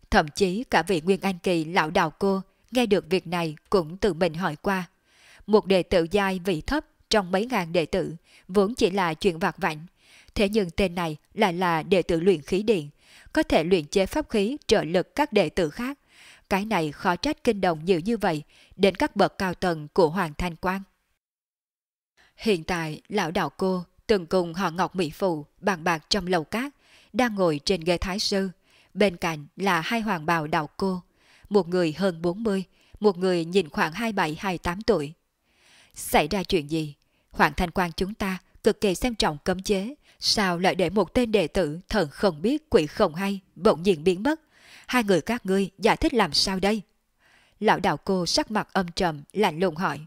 Thậm chí cả vị Nguyên anh Kỳ lão đạo cô nghe được việc này cũng tự mình hỏi qua. Một đệ tử giai vị thấp trong mấy ngàn đệ tử vốn chỉ là chuyện vặt vảnh. Thế nhưng tên này lại là đệ tử luyện khí điện, có thể luyện chế pháp khí trợ lực các đệ tử khác. Cái này khó trách kinh động nhiều như vậy đến các bậc cao tầng của Hoàng Thanh Quang. Hiện tại, lão đạo cô từng cùng họ Ngọc Mỹ Phụ bàn bạc trong lầu cát, đang ngồi trên ghế thái sư. Bên cạnh là hai hoàng bào đạo cô, một người hơn 40, một người nhìn khoảng 27-28 tuổi. Xảy ra chuyện gì? Hoàng Thanh Quang chúng ta cực kỳ xem trọng cấm chế, sao lại để một tên đệ tử thần không biết quỷ không hay, bỗng nhiên biến mất. Hai người các ngươi giải thích làm sao đây? Lão đạo cô sắc mặt âm trầm, lạnh lùng hỏi.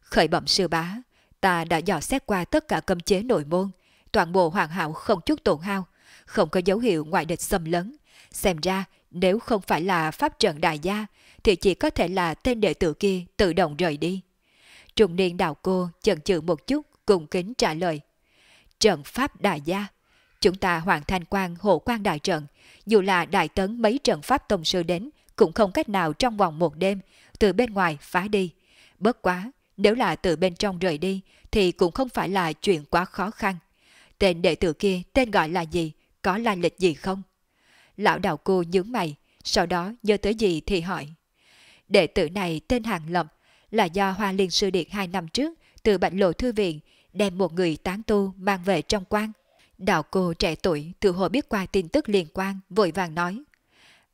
Khởi bẩm sư bá, Ta đã dò xét qua tất cả cấm chế nội môn, toàn bộ hoàn hảo không chút tổn hao, không có dấu hiệu ngoại địch xâm lấn. Xem ra, nếu không phải là pháp trận đại gia, thì chỉ có thể là tên đệ tử kia tự động rời đi. Trung niên đạo cô chần chừ một chút, cùng kính trả lời. Trận pháp đại gia. Chúng ta hoàn thành quan hộ quan đại trận, dù là đại tấn mấy trận pháp tông sư đến, cũng không cách nào trong vòng một đêm, từ bên ngoài phá đi. Bất quá, nếu là từ bên trong rời đi thì cũng không phải là chuyện quá khó khăn. Tên đệ tử kia tên gọi là gì? Có lai lịch gì không? Lão đạo cô nhướng mày, sau đó nhớ tới gì thì hỏi. Đệ tử này tên Hàng Lập là do Hoa Liên Sư Điện hai năm trước từ Bạch Lộ Thư Viện đem một người tán tu mang về trong quan. Đạo cô trẻ tuổi từ hồi biết qua tin tức liên quan vội vàng nói.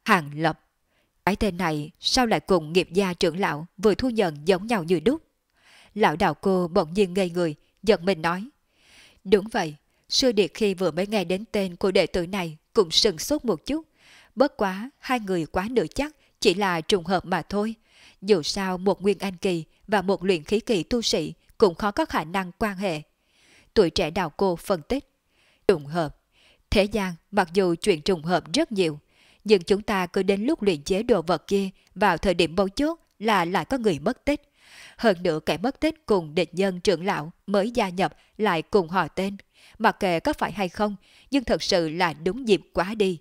Hàng Lập, cái tên này sao lại cùng nghiệp gia trưởng lão vừa thu nhận giống nhau như đúc? lão đạo cô bỗng nhiên ngây người, giật mình nói. Đúng vậy, sư điệt khi vừa mới nghe đến tên của đệ tử này cũng sừng sốt một chút. Bất quá, hai người quá nửa chắc chỉ là trùng hợp mà thôi. Dù sao một nguyên anh kỳ và một luyện khí kỳ tu sĩ cũng khó có khả năng quan hệ. Tuổi trẻ đạo cô phân tích. Trùng hợp. Thế gian mặc dù chuyện trùng hợp rất nhiều, nhưng chúng ta cứ đến lúc luyện chế đồ vật kia vào thời điểm bấu chốt là lại có người mất tích. Hơn nữa kẻ mất tích cùng địch nhân trưởng lão mới gia nhập lại cùng họ tên. Mặc kệ có phải hay không, nhưng thật sự là đúng dịp quá đi.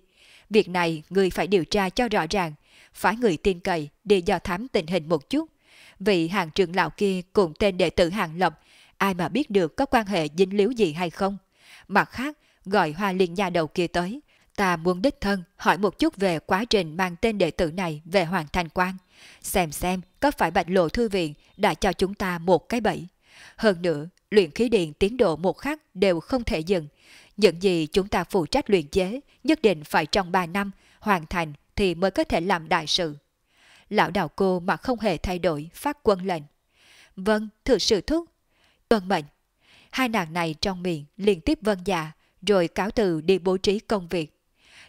Việc này người phải điều tra cho rõ ràng, phải người tin cậy để do thám tình hình một chút. Vì hàng trưởng lão kia cùng tên đệ tử hàng lộc ai mà biết được có quan hệ dính líu gì hay không. Mặt khác, gọi hoa liên nha đầu kia tới, ta muốn đích thân hỏi một chút về quá trình mang tên đệ tử này về Hoàng Thành Quang, xem xem có phải bạch lộ thư viện đã cho chúng ta một cái bẫy? Hơn nữa, luyện khí điện tiến độ một khắc đều không thể dừng. Những gì chúng ta phụ trách luyện chế nhất định phải trong 3 năm hoàn thành thì mới có thể làm đại sự. Lão đạo cô mà không hề thay đổi phát quân lệnh. Vâng, thử sự thúc. Tuân mệnh. Hai nàng này trong miệng liên tiếp vân dạ, rồi cáo từ đi bố trí công việc.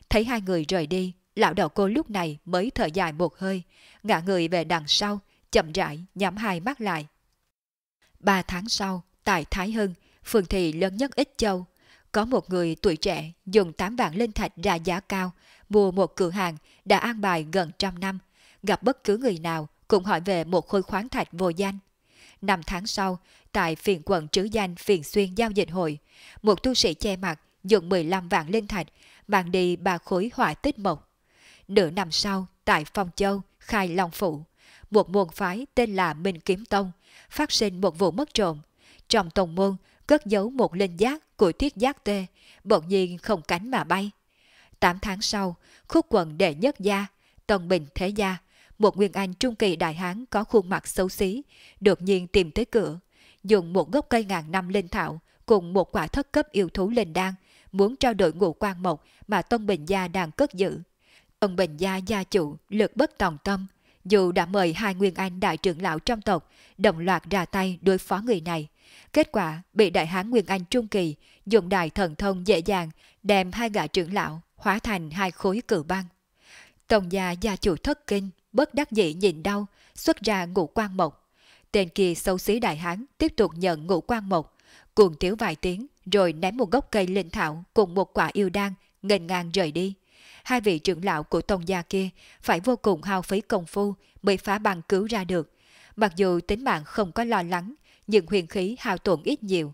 Thấy hai người rời đi, Lão đầu cô lúc này mới thở dài một hơi, ngã người về đằng sau, chậm rãi nhắm hai mắt lại. Ba tháng sau, tại Thái Hưng, phường thị lớn nhất ít Châu, có một người tuổi trẻ dùng 8 vạn linh thạch ra giá cao, mua một cửa hàng đã an bài gần trăm năm, gặp bất cứ người nào cũng hỏi về một khối khoáng thạch vô danh. Năm tháng sau, tại phiền quận trứ danh phiền xuyên giao dịch hội, một tu sĩ che mặt dùng 15 vạn linh thạch mang đi ba khối hỏa tích mộc. Nửa năm sau, tại Phong Châu, Khai Long Phụ, một môn phái tên là Minh Kiếm Tông phát sinh một vụ mất trộm. Trong tông môn, cất giấu một linh giác của tuyết giác tê, bỗng nhiên không cánh mà bay. Tám tháng sau, khúc quần đệ nhất gia, Tần Bình Thế Gia, một nguyên anh trung kỳ đại hán có khuôn mặt xấu xí, đột nhiên tìm tới cửa, dùng một gốc cây ngàn năm linh thảo cùng một quả thất cấp yêu thú linh đan, muốn trao đổi ngũ quan mộc mà Tông Bình Gia đang cất giữ. Ông Bình Gia gia chủ lực bất tòng tâm, dù đã mời hai nguyên anh đại trưởng lão trong tộc đồng loạt ra tay đối phó người này. Kết quả bị đại hán nguyên anh trung kỳ dùng đại thần thông dễ dàng đem hai gã trưởng lão hóa thành hai khối cử băng. tông gia gia chủ thất kinh, bất đắc dĩ nhìn đau, xuất ra ngũ quan mộc. Tên kia xấu xí đại hán tiếp tục nhận ngũ quan mộc, cuồng tiếu vài tiếng rồi ném một gốc cây linh thảo cùng một quả yêu đan nghênh ngang rời đi hai vị trưởng lão của tôn gia kia phải vô cùng hao phí công phu mới phá băng cứu ra được. Mặc dù tính mạng không có lo lắng, nhưng huyền khí hao tổn ít nhiều.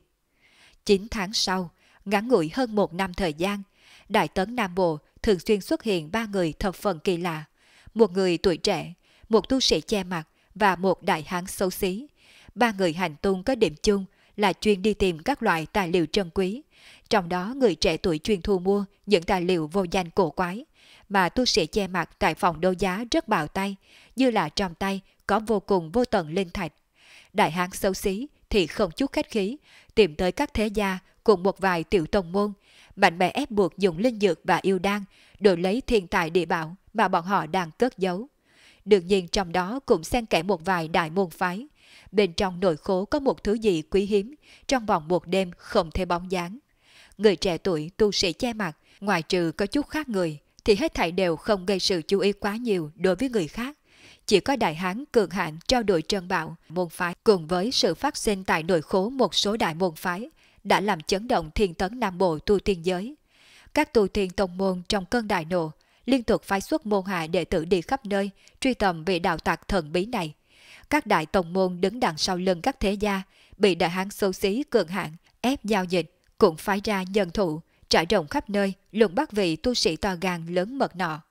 9 tháng sau, ngắn ngủi hơn một năm thời gian, Đại Tấn Nam Bộ thường xuyên xuất hiện ba người thập phần kỳ lạ. Một người tuổi trẻ, một tu sĩ che mặt và một đại hán xấu xí. Ba người hành tung có điểm chung là chuyên đi tìm các loại tài liệu trân quý, trong đó người trẻ tuổi chuyên thu mua những tài liệu vô danh cổ quái, mà tu sĩ che mặt tại phòng đấu giá rất bào tay, như là trong tay có vô cùng vô tận linh thạch. Đại hán xấu xí thì không chút khách khí, tìm tới các thế gia cùng một vài tiểu tông môn, mạnh mẽ ép buộc dùng linh dược và yêu đan, đổi lấy thiên tài địa bảo mà bọn họ đang cất giấu. Đương nhiên trong đó cũng xen kẽ một vài đại môn phái. Bên trong nội khố có một thứ gì quý hiếm, trong vòng một đêm không thể bóng dáng người trẻ tuổi tu sĩ che mặt, ngoài trừ có chút khác người, thì hết thảy đều không gây sự chú ý quá nhiều đối với người khác. Chỉ có đại hán cường hạn trao đổi trơn bạo, môn phái cùng với sự phát sinh tại nội khố một số đại môn phái đã làm chấn động thiên tấn Nam Bộ tu tiên giới. Các tu tiên tông môn trong cơn đại nộ liên tục phái xuất môn hạ đệ tử đi khắp nơi truy tầm về đạo tạc thần bí này. Các đại tông môn đứng đằng sau lưng các thế gia bị đại hán xấu xí cường hạn ép giao dịch cũng phái ra nhân thụ trải rộng khắp nơi luận bắt vị tu sĩ to gan lớn mật nọ.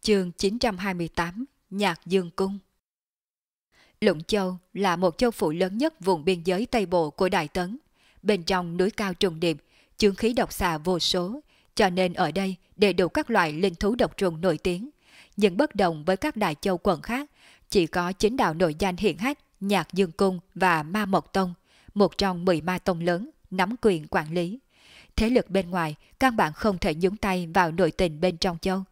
Chương 928 Nhạc Dương Cung Lũng Châu là một châu phủ lớn nhất vùng biên giới Tây Bộ của Đại Tấn. Bên trong núi cao trùng điệp, chương khí độc xà vô số, cho nên ở đây đầy đủ các loại linh thú độc trùng nổi tiếng. Nhưng bất đồng với các đại châu quận khác, chỉ có chính đạo nội danh hiện hách Nhạc Dương Cung và Ma Mộc Tông, một trong mười ma tông lớn, nắm quyền quản lý. Thế lực bên ngoài căn bản không thể nhúng tay vào nội tình bên trong châu,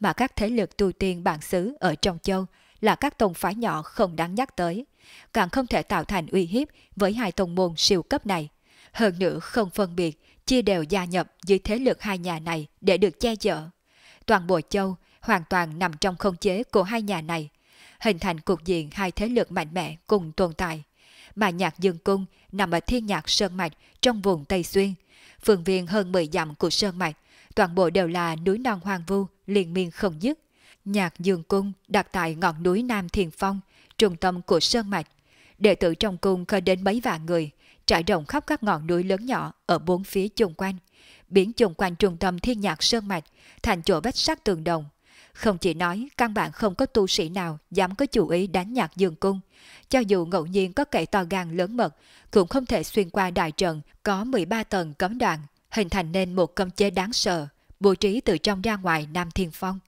mà các thế lực tu tiên bản xứ ở trong châu là các tông phái nhỏ không đáng nhắc tới, càng không thể tạo thành uy hiếp với hai tông môn siêu cấp này. Hơn nữa không phân biệt, chia đều gia nhập dưới thế lực hai nhà này để được che chở. Toàn bộ châu hoàn toàn nằm trong không chế của hai nhà này, hình thành cục diện hai thế lực mạnh mẽ cùng tồn tại mà nhạc dương cung nằm ở thiên nhạc Sơn Mạch trong vùng Tây Xuyên. phường viên hơn 10 dặm của Sơn Mạch, toàn bộ đều là núi non hoang vu, liên miên không dứt. Nhạc dương cung đặt tại ngọn núi Nam Thiền Phong, trung tâm của Sơn Mạch. Đệ tử trong cung khơi đến mấy vạn người, trải rộng khắp các ngọn núi lớn nhỏ ở bốn phía chung quanh. Biển chung quanh trung tâm thiên nhạc Sơn Mạch, thành chỗ vách sắt tường đồng, không chỉ nói căn bản không có tu sĩ nào dám có chủ ý đánh nhạc dương cung, cho dù ngẫu nhiên có kẻ to gan lớn mật, cũng không thể xuyên qua đại trận có 13 tầng cấm đoạn, hình thành nên một cấm chế đáng sợ, bố trí từ trong ra ngoài Nam Thiên Phong.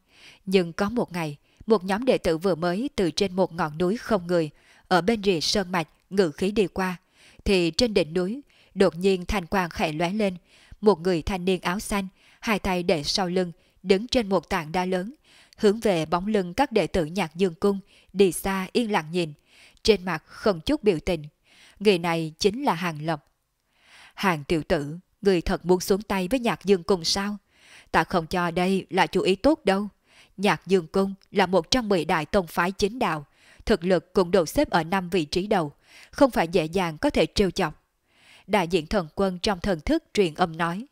Nhưng có một ngày, một nhóm đệ tử vừa mới từ trên một ngọn núi không người, ở bên rìa sơn mạch, ngự khí đi qua, thì trên đỉnh núi, đột nhiên thanh quang khẽ lóe lên, một người thanh niên áo xanh, hai tay để sau lưng, đứng trên một tảng đá lớn, hướng về bóng lưng các đệ tử nhạc dương cung, đi xa yên lặng nhìn, trên mặt không chút biểu tình. Người này chính là Hàng Lập. Hàng tiểu tử, người thật muốn xuống tay với nhạc dương cung sao? Ta không cho đây là chú ý tốt đâu. Nhạc dương cung là một trong mười đại tông phái chính đạo, thực lực cũng được xếp ở năm vị trí đầu, không phải dễ dàng có thể trêu chọc. Đại diện thần quân trong thần thức truyền âm nói.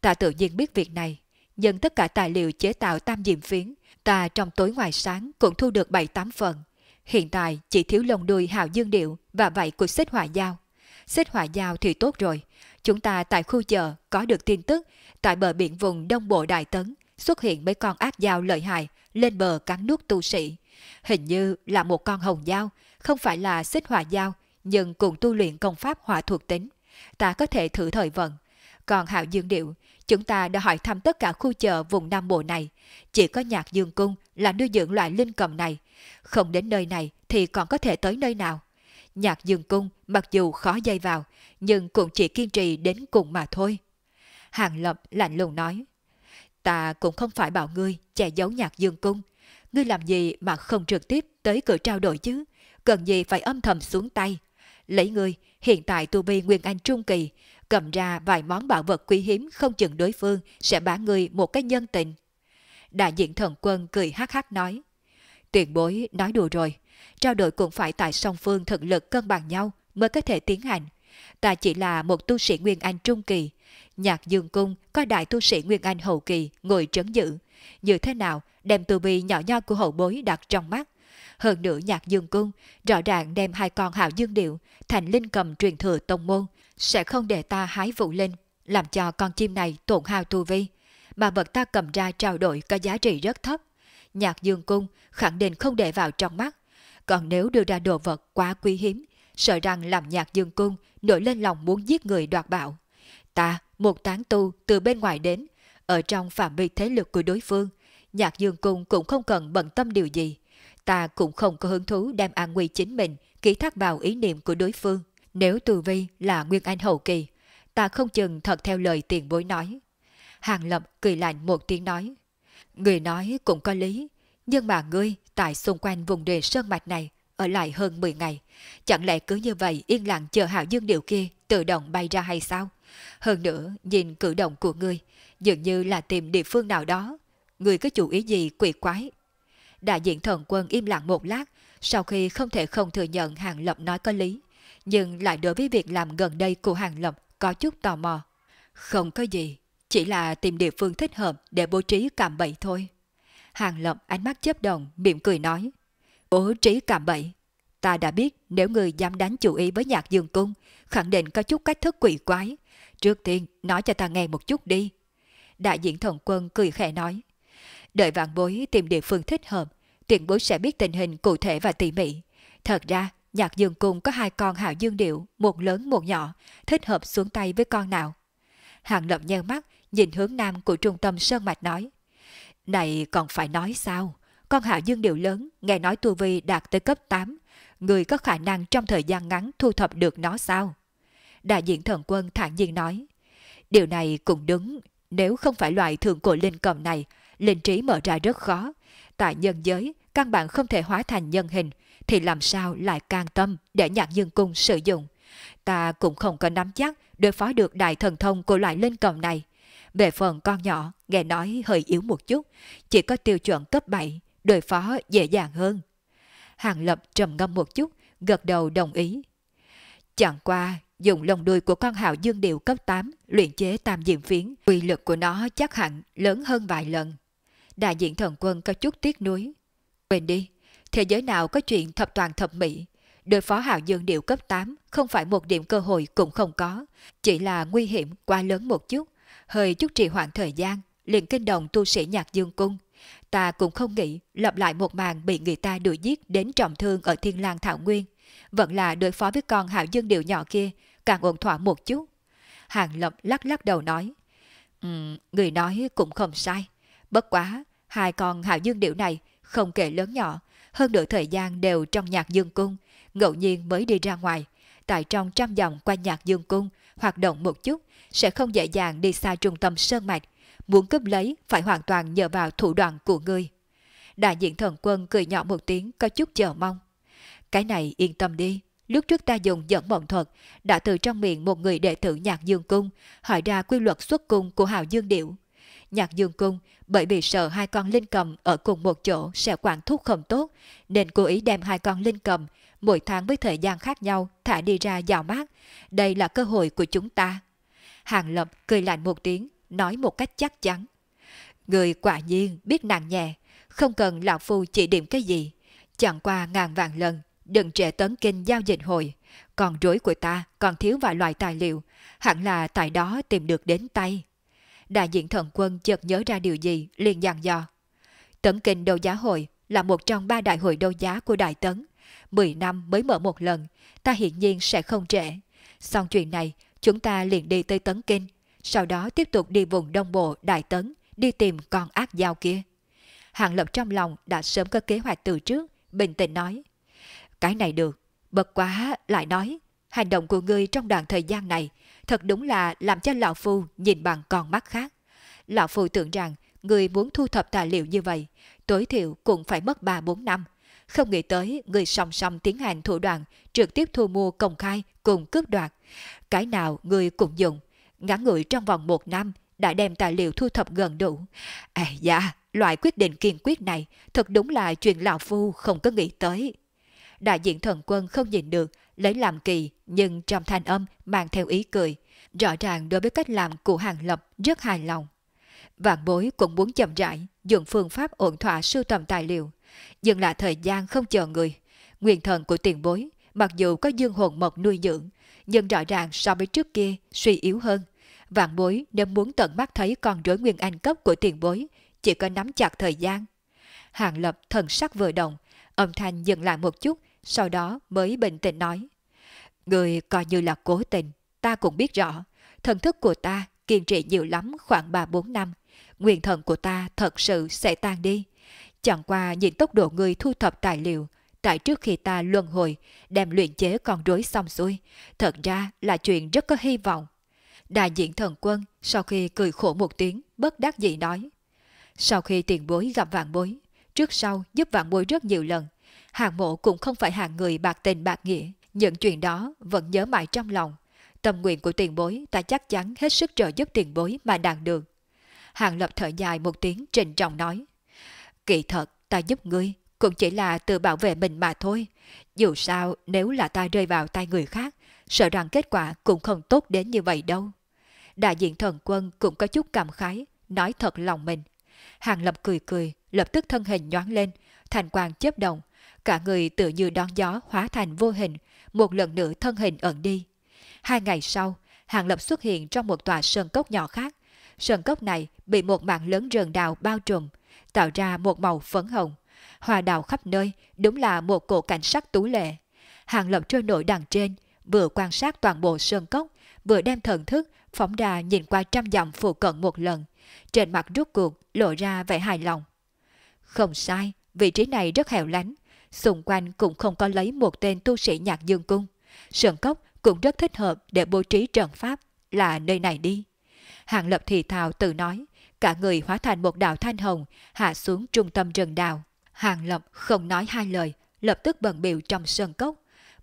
Ta tự nhiên biết việc này, nhưng tất cả tài liệu chế tạo tam diệm phiến ta trong tối ngoài sáng cũng thu được 7-8 phần. Hiện tại chỉ thiếu lồng đuôi hào dương điệu và vậy của xích hỏa dao. Xích hỏa dao thì tốt rồi. Chúng ta tại khu chợ có được tin tức tại bờ biển vùng Đông Bộ Đại Tấn xuất hiện mấy con ác dao lợi hại lên bờ cắn nuốt tu sĩ. Hình như là một con hồng dao, không phải là xích hỏa dao, nhưng cùng tu luyện công pháp hỏa thuộc tính. Ta có thể thử thời vận. Còn Hạo Dương Điệu Chúng ta đã hỏi thăm tất cả khu chợ vùng Nam Bộ này. Chỉ có nhạc dương cung là nuôi dưỡng loại linh cầm này. Không đến nơi này thì còn có thể tới nơi nào. Nhạc dương cung mặc dù khó dây vào, nhưng cũng chỉ kiên trì đến cùng mà thôi. Hàng Lập lạnh lùng nói. Ta cũng không phải bảo ngươi che giấu nhạc dương cung. Ngươi làm gì mà không trực tiếp tới cửa trao đổi chứ? Cần gì phải âm thầm xuống tay? Lấy ngươi, hiện tại tu vi Nguyên Anh Trung Kỳ, cầm ra vài món bảo vật quý hiếm không chừng đối phương sẽ bán người một cái nhân tình. Đại diện thần quân cười hắc hắc nói. Tiền bối nói đùa rồi, trao đổi cũng phải tại song phương thực lực cân bằng nhau mới có thể tiến hành. Ta chỉ là một tu sĩ Nguyên Anh Trung Kỳ. Nhạc Dương Cung có đại tu sĩ Nguyên Anh Hậu Kỳ ngồi trấn giữ. Như thế nào đem tu bi nhỏ nho của hậu bối đặt trong mắt. Hơn nữa Nhạc Dương Cung rõ ràng đem hai con hạo dương điệu thành linh cầm truyền thừa tông môn – sẽ không để ta hái vụ linh, làm cho con chim này tổn hao tu vi, mà vật ta cầm ra trao đổi có giá trị rất thấp. Nhạc dương cung khẳng định không để vào trong mắt, còn nếu đưa ra đồ vật quá quý hiếm, sợ rằng làm nhạc dương cung nổi lên lòng muốn giết người đoạt bảo. Ta, một tán tu từ bên ngoài đến, ở trong phạm vi thế lực của đối phương, nhạc dương cung cũng không cần bận tâm điều gì. Ta cũng không có hứng thú đem an nguy chính mình ký thác vào ý niệm của đối phương. Nếu Từ Vi là Nguyên Anh Hậu Kỳ, ta không chừng thật theo lời tiền bối nói. Hàng Lập cười lạnh một tiếng nói. Người nói cũng có lý, nhưng mà ngươi tại xung quanh vùng đề sơn mạch này ở lại hơn 10 ngày. Chẳng lẽ cứ như vậy yên lặng chờ hạo dương điều kia tự động bay ra hay sao? Hơn nữa, nhìn cử động của ngươi, dường như là tìm địa phương nào đó. Ngươi có chủ ý gì quỷ quái? Đại diện thần quân im lặng một lát, sau khi không thể không thừa nhận Hàng Lập nói có lý, nhưng lại đối với việc làm gần đây của Hàng Lập có chút tò mò. Không có gì, chỉ là tìm địa phương thích hợp để bố trí cạm bẫy thôi. Hàng Lập ánh mắt chớp đồng, miệng cười nói. Bố trí cạm bẫy. Ta đã biết nếu người dám đánh chủ ý với nhạc dương cung, khẳng định có chút cách thức quỷ quái. Trước tiên, nói cho ta nghe một chút đi. Đại diện thần quân cười khẽ nói. Đợi vạn bối tìm địa phương thích hợp, tiện bối sẽ biết tình hình cụ thể và tỉ mỉ. Thật ra, Nhạc Dương Cung có hai con hạo dương điệu, một lớn một nhỏ, thích hợp xuống tay với con nào. Hàng Lập nheo mắt, nhìn hướng nam của trung tâm Sơn Mạch nói. Này còn phải nói sao? Con hạo dương điệu lớn, nghe nói tu vi đạt tới cấp 8. Người có khả năng trong thời gian ngắn thu thập được nó sao? Đại diện thần quân thản nhiên nói. Điều này cũng đúng, nếu không phải loại thường cổ linh cầm này, linh trí mở ra rất khó. Tại nhân giới, căn bản không thể hóa thành nhân hình, thì làm sao lại can tâm để nhạc dương cung sử dụng. Ta cũng không có nắm chắc đối phó được đại thần thông của loại linh cầm này. Về phần con nhỏ, nghe nói hơi yếu một chút, chỉ có tiêu chuẩn cấp 7, đối phó dễ dàng hơn. Hàng Lập trầm ngâm một chút, gật đầu đồng ý. Chẳng qua, dùng lồng đuôi của con hào dương điệu cấp 8 luyện chế tam diệm phiến, quy lực của nó chắc hẳn lớn hơn vài lần. Đại diện thần quân có chút tiếc nuối. Quên đi, Thế giới nào có chuyện thập toàn thập mỹ, đối phó Hạo Dương điệu cấp 8 không phải một điểm cơ hội cũng không có, chỉ là nguy hiểm quá lớn một chút, hơi chút trì hoãn thời gian, liền kinh động tu sĩ nhạc dương cung. Ta cũng không nghĩ lặp lại một màn bị người ta đuổi giết đến trọng thương ở thiên lang thảo nguyên. Vẫn là đối phó với con Hạo Dương điệu nhỏ kia, càng ổn thỏa một chút. Hàng Lập lắc lắc đầu nói, um, người nói cũng không sai. Bất quá, hai con Hạo Dương điệu này không kể lớn nhỏ, hơn nửa thời gian đều trong nhạc dương cung, ngẫu nhiên mới đi ra ngoài. Tại trong trăm dòng quanh nhạc dương cung, hoạt động một chút, sẽ không dễ dàng đi xa trung tâm sơn mạch. Muốn cướp lấy, phải hoàn toàn nhờ vào thủ đoạn của ngươi. Đại diện thần quân cười nhỏ một tiếng có chút chờ mong. Cái này yên tâm đi, lúc trước ta dùng dẫn mộng thuật, đã từ trong miệng một người đệ tử nhạc dương cung, hỏi ra quy luật xuất cung của hào dương điệu. Nhạc Dương Cung bởi vì sợ hai con linh cầm ở cùng một chỗ sẽ quản thúc không tốt, nên cố ý đem hai con linh cầm mỗi tháng với thời gian khác nhau thả đi ra dạo mát. Đây là cơ hội của chúng ta. Hàng Lập cười lạnh một tiếng, nói một cách chắc chắn. Người quả nhiên biết nàng nhẹ, không cần lão phu chỉ điểm cái gì. Chẳng qua ngàn vạn lần, đừng trẻ tấn kinh giao dịch hội. Còn rối của ta còn thiếu vài loại tài liệu, hẳn là tại đó tìm được đến tay đại diện thần quân chợt nhớ ra điều gì liền dặn dò. Tấn Kinh Đấu Giá Hội là một trong ba đại hội đấu giá của Đại Tấn. Mười năm mới mở một lần, ta hiển nhiên sẽ không trễ. Xong chuyện này, chúng ta liền đi tới Tấn Kinh, sau đó tiếp tục đi vùng Đông Bộ Đại Tấn, đi tìm con ác giao kia. Hàng Lập trong lòng đã sớm có kế hoạch từ trước, bình tĩnh nói. Cái này được, bật quá lại nói, hành động của ngươi trong đoạn thời gian này thật đúng là làm cho Lão Phu nhìn bằng con mắt khác. Lão Phu tưởng rằng người muốn thu thập tài liệu như vậy, tối thiểu cũng phải mất 3-4 năm. Không nghĩ tới người song song tiến hành thủ đoạn trực tiếp thu mua công khai cùng cướp đoạt. Cái nào người cũng dùng. Ngắn ngủi trong vòng một năm đã đem tài liệu thu thập gần đủ. À dạ, loại quyết định kiên quyết này thật đúng là chuyện lão phu không có nghĩ tới. Đại diện thần quân không nhìn được, lấy làm kỳ nhưng trong thanh âm mang theo ý cười rõ ràng đối với cách làm của Hàng Lập rất hài lòng. Vạn bối cũng muốn chậm rãi, dùng phương pháp ổn thỏa sưu tầm tài liệu, nhưng là thời gian không chờ người. Nguyện thần của tiền bối, mặc dù có dương hồn mộc nuôi dưỡng, nhưng rõ ràng so với trước kia suy yếu hơn. Vạn bối nếu muốn tận mắt thấy con rối nguyên anh cấp của tiền bối, chỉ có nắm chặt thời gian. Hàng Lập thần sắc vừa động, âm thanh dừng lại một chút, sau đó mới bình tĩnh nói. Người coi như là cố tình, Ta cũng biết rõ, thần thức của ta kiên trì nhiều lắm khoảng 3-4 năm. Nguyện thần của ta thật sự sẽ tan đi. Chẳng qua nhìn tốc độ người thu thập tài liệu, tại trước khi ta luân hồi, đem luyện chế con rối xong xuôi, thật ra là chuyện rất có hy vọng. Đại diện thần quân sau khi cười khổ một tiếng, bất đắc dĩ nói. Sau khi tiền bối gặp vạn bối, trước sau giúp vạn bối rất nhiều lần, hàng mộ cũng không phải hàng người bạc tình bạc nghĩa, những chuyện đó vẫn nhớ mãi trong lòng. Tâm nguyện của tiền bối ta chắc chắn hết sức trợ giúp tiền bối mà đạt được. Hàng Lập thở dài một tiếng trình trọng nói. Kỳ thật, ta giúp ngươi cũng chỉ là tự bảo vệ mình mà thôi. Dù sao, nếu là ta rơi vào tay người khác, sợ rằng kết quả cũng không tốt đến như vậy đâu. Đại diện thần quân cũng có chút cảm khái, nói thật lòng mình. Hàng Lập cười cười, lập tức thân hình nhoáng lên, thành quang chớp động, cả người tự như đón gió hóa thành vô hình, một lần nữa thân hình ẩn đi. Hai ngày sau, Hàng Lập xuất hiện trong một tòa sơn cốc nhỏ khác. Sơn cốc này bị một mạng lớn rừng đào bao trùm, tạo ra một màu phấn hồng. Hòa đào khắp nơi, đúng là một cổ cảnh sắc tú lệ. Hàng Lập trôi nổi đằng trên, vừa quan sát toàn bộ sơn cốc, vừa đem thần thức phóng ra nhìn qua trăm dặm phụ cận một lần. Trên mặt rút cuộc lộ ra vẻ hài lòng. Không sai, vị trí này rất hẻo lánh. Xung quanh cũng không có lấy một tên tu sĩ nhạc dương cung. Sơn cốc cũng rất thích hợp để bố trí trận pháp là nơi này đi. Hàng lập thì thào tự nói, cả người hóa thành một đạo thanh hồng, hạ xuống trung tâm rừng đào. Hàng lập không nói hai lời, lập tức bận biểu trong sơn cốc.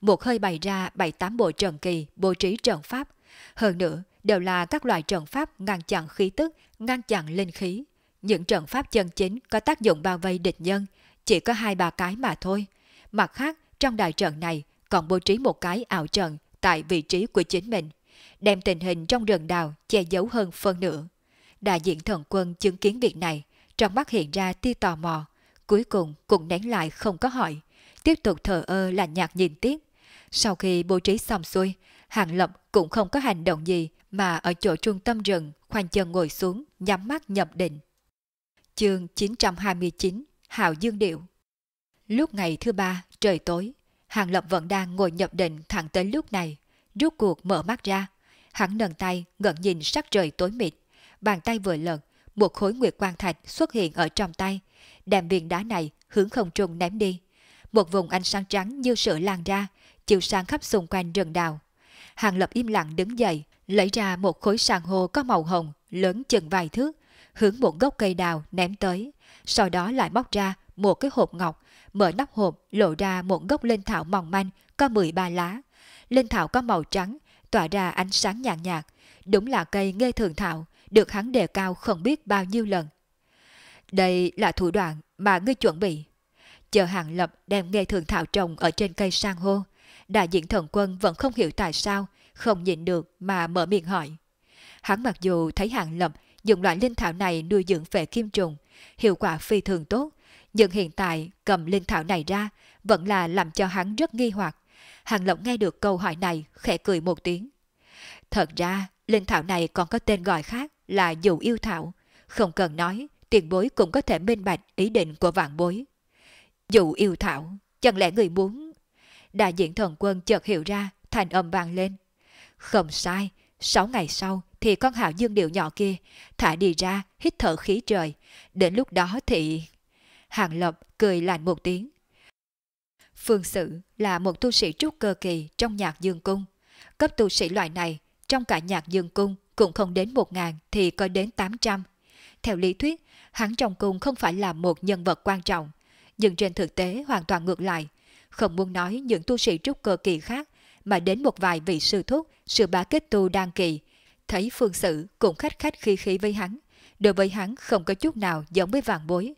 Một hơi bày ra bảy tám bộ trận kỳ bố trí trận pháp. Hơn nữa, đều là các loại trận pháp ngăn chặn khí tức, ngăn chặn linh khí. Những trận pháp chân chính có tác dụng bao vây địch nhân, chỉ có hai ba cái mà thôi. Mặt khác, trong đại trận này còn bố trí một cái ảo trận tại vị trí của chính mình, đem tình hình trong rừng đào che giấu hơn phân nửa. Đại diện thần quân chứng kiến việc này, trong mắt hiện ra tia tò mò, cuối cùng cũng nén lại không có hỏi, tiếp tục thờ ơ là nhạt nhìn tiếp. Sau khi bố trí xong xuôi, Hàng Lập cũng không có hành động gì mà ở chỗ trung tâm rừng khoanh chân ngồi xuống nhắm mắt nhập định. Chương 929 Hào Dương Điệu Lúc ngày thứ ba, trời tối, Hàng Lập vẫn đang ngồi nhập định thẳng tới lúc này, rút cuộc mở mắt ra. Hắn nâng tay, ngẩn nhìn sắc trời tối mịt. Bàn tay vừa lật, một khối nguyệt quang thạch xuất hiện ở trong tay. Đàm viên đá này hướng không trung ném đi. Một vùng ánh sáng trắng như sữa lan ra, chiều sang khắp xung quanh rừng đào. Hàng Lập im lặng đứng dậy, lấy ra một khối sàn hô có màu hồng, lớn chừng vài thước, hướng một gốc cây đào ném tới. Sau đó lại bóc ra một cái hộp ngọc, mở nắp hộp lộ ra một gốc linh thảo mỏng manh có 13 lá. Linh thảo có màu trắng, tỏa ra ánh sáng nhàn nhạt, nhạt. Đúng là cây nghe thường thảo, được hắn đề cao không biết bao nhiêu lần. Đây là thủ đoạn mà ngươi chuẩn bị. Chờ hàng lập đem nghe thường thảo trồng ở trên cây sang hô. Đại diện thần quân vẫn không hiểu tại sao, không nhịn được mà mở miệng hỏi. Hắn mặc dù thấy hàng lập dùng loại linh thảo này nuôi dưỡng về kim trùng, hiệu quả phi thường tốt, nhưng hiện tại cầm linh thảo này ra vẫn là làm cho hắn rất nghi hoặc. Hàng Lộng nghe được câu hỏi này, khẽ cười một tiếng. Thật ra, linh thảo này còn có tên gọi khác là dụ yêu thảo. Không cần nói, tiền bối cũng có thể minh bạch ý định của vạn bối. dụ yêu thảo, chẳng lẽ người muốn... Đại diện thần quân chợt hiểu ra, thành âm vang lên. Không sai, sáu ngày sau thì con hạo dương điệu nhỏ kia thả đi ra hít thở khí trời. Đến lúc đó thì... Hàng Lập cười lạnh một tiếng. Phương Sử là một tu sĩ trúc cơ kỳ trong nhạc dương cung. Cấp tu sĩ loại này, trong cả nhạc dương cung cũng không đến 1.000 thì có đến 800. Theo lý thuyết, hắn trong cung không phải là một nhân vật quan trọng, nhưng trên thực tế hoàn toàn ngược lại. Không muốn nói những tu sĩ trúc cơ kỳ khác, mà đến một vài vị sư thúc, sư bá kết tu đang kỳ. Thấy phương sử cũng khách khách khi khí với hắn, đối với hắn không có chút nào giống với vàng bối,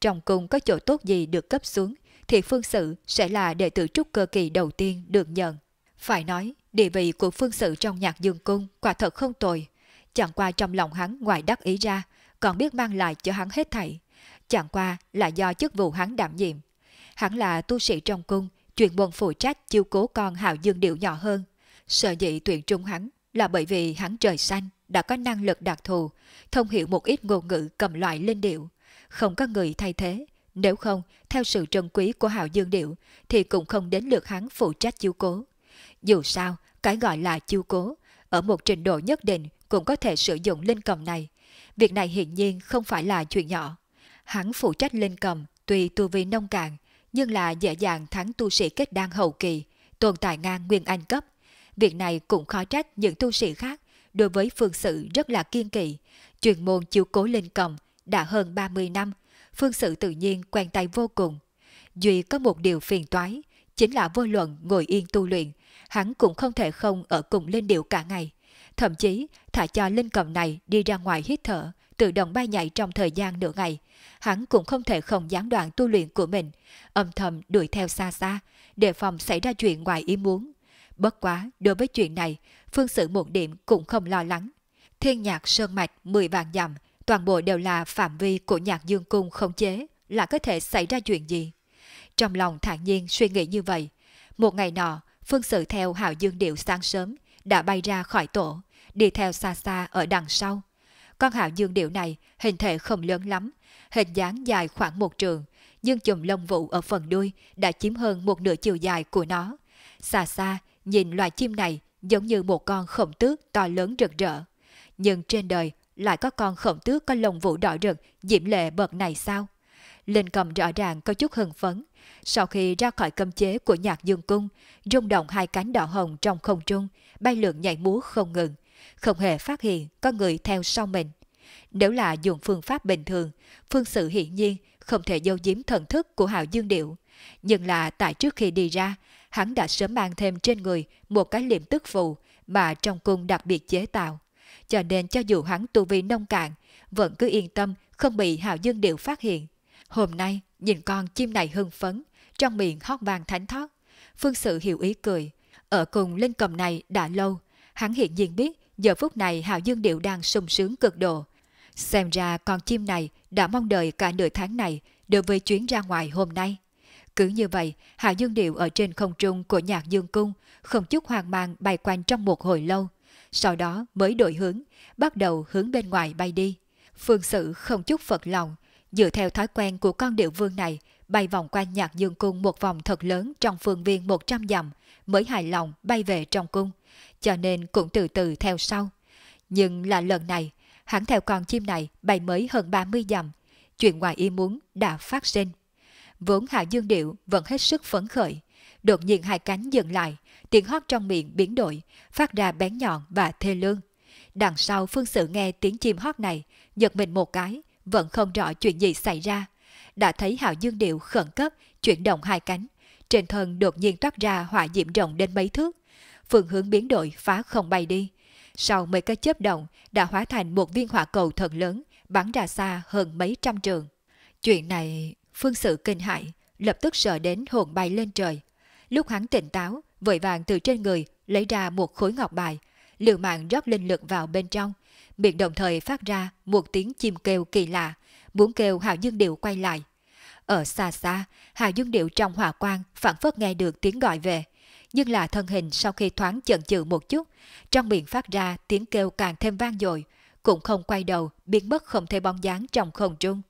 trong cung có chỗ tốt gì được cấp xuống, thì phương sự sẽ là đệ tử trúc cơ kỳ đầu tiên được nhận. Phải nói, địa vị của phương sự trong nhạc dương cung quả thật không tồi. Chẳng qua trong lòng hắn ngoài đắc ý ra, còn biết mang lại cho hắn hết thảy. Chẳng qua là do chức vụ hắn đảm nhiệm. Hắn là tu sĩ trong cung, chuyên môn phụ trách chiêu cố con hào dương điệu nhỏ hơn. Sợ dị tuyển trung hắn là bởi vì hắn trời xanh, đã có năng lực đặc thù, thông hiểu một ít ngôn ngữ cầm loại lên điệu. Không có người thay thế, nếu không, theo sự trân quý của Hạo Dương Điệu, thì cũng không đến lượt hắn phụ trách chiêu cố. Dù sao, cái gọi là chiêu cố, ở một trình độ nhất định cũng có thể sử dụng linh cầm này. Việc này hiển nhiên không phải là chuyện nhỏ. Hắn phụ trách linh cầm tuy tu vi nông cạn, nhưng là dễ dàng thắng tu sĩ kết đan hậu kỳ, tồn tại ngang nguyên anh cấp. Việc này cũng khó trách những tu sĩ khác đối với phương sự rất là kiên kỵ. Chuyên môn chiếu cố linh cầm đã hơn 30 năm, phương sự tự nhiên quen tay vô cùng. Duy có một điều phiền toái, chính là vô luận ngồi yên tu luyện, hắn cũng không thể không ở cùng Linh Điệu cả ngày. Thậm chí, thả cho Linh Cầm này đi ra ngoài hít thở, tự động bay nhảy trong thời gian nửa ngày. Hắn cũng không thể không gián đoạn tu luyện của mình, âm thầm đuổi theo xa xa, đề phòng xảy ra chuyện ngoài ý muốn. Bất quá, đối với chuyện này, phương sự một điểm cũng không lo lắng. Thiên nhạc sơn mạch 10 vạn dặm toàn bộ đều là phạm vi của nhạc dương cung khống chế, là có thể xảy ra chuyện gì? Trong lòng thản nhiên suy nghĩ như vậy, một ngày nọ, Phương Sự theo hào Dương Điệu sáng sớm, đã bay ra khỏi tổ, đi theo xa xa ở đằng sau. Con hào Dương Điệu này hình thể không lớn lắm, hình dáng dài khoảng một trường, nhưng chùm lông vụ ở phần đuôi đã chiếm hơn một nửa chiều dài của nó. Xa xa, nhìn loài chim này giống như một con khổng tước to lớn rực rỡ. Nhưng trên đời lại có con khổng tước có lồng vũ đỏ rực, diễm lệ bậc này sao? Linh cầm rõ ràng có chút hưng phấn. Sau khi ra khỏi cấm chế của nhạc dương cung, rung động hai cánh đỏ hồng trong không trung, bay lượn nhảy múa không ngừng. Không hề phát hiện có người theo sau mình. Nếu là dùng phương pháp bình thường, phương sự hiển nhiên không thể dâu giếm thần thức của Hạo Dương Điệu. Nhưng là tại trước khi đi ra, hắn đã sớm mang thêm trên người một cái liệm tức phù mà trong cung đặc biệt chế tạo cho nên cho dù hắn tu vi nông cạn, vẫn cứ yên tâm không bị Hạo Dương Điệu phát hiện. Hôm nay, nhìn con chim này hưng phấn, trong miệng hót vàng thánh thót. Phương Sự hiểu ý cười. Ở cùng linh cầm này đã lâu, hắn hiện nhiên biết giờ phút này Hạo Dương Điệu đang sung sướng cực độ. Xem ra con chim này đã mong đợi cả nửa tháng này đối với chuyến ra ngoài hôm nay. Cứ như vậy, Hạo Dương Điệu ở trên không trung của nhạc Dương Cung không chút hoang mang bay quanh trong một hồi lâu sau đó mới đổi hướng, bắt đầu hướng bên ngoài bay đi. Phương Sử không chút phật lòng, dựa theo thói quen của con điệu vương này, bay vòng quanh nhạc dương cung một vòng thật lớn trong phương viên 100 dặm, mới hài lòng bay về trong cung, cho nên cũng từ từ theo sau. Nhưng là lần này, hắn theo con chim này bay mới hơn 30 dặm, chuyện ngoài ý muốn đã phát sinh. Vốn Hạ Dương Điệu vẫn hết sức phấn khởi, đột nhiên hai cánh dừng lại, tiếng hót trong miệng biến đổi, phát ra bén nhọn và thê lương. Đằng sau phương sự nghe tiếng chim hót này, giật mình một cái, vẫn không rõ chuyện gì xảy ra. Đã thấy Hạo Dương Điệu khẩn cấp, chuyển động hai cánh. Trên thân đột nhiên toát ra hỏa diễm rộng đến mấy thước. Phương hướng biến đổi phá không bay đi. Sau mấy cái chớp động, đã hóa thành một viên hỏa cầu thật lớn, bắn ra xa hơn mấy trăm trường. Chuyện này, phương sự kinh hại, lập tức sợ đến hồn bay lên trời. Lúc hắn tỉnh táo, vội vàng từ trên người lấy ra một khối ngọc bài, liều mạng rót linh lực vào bên trong, miệng đồng thời phát ra một tiếng chim kêu kỳ lạ, muốn kêu Hạo Dương Điệu quay lại. Ở xa xa, Hạo Dương Điệu trong hỏa quang phản phất nghe được tiếng gọi về, nhưng là thân hình sau khi thoáng chần chừ một chút, trong miệng phát ra tiếng kêu càng thêm vang dội, cũng không quay đầu, biến mất không thấy bóng dáng trong không trung.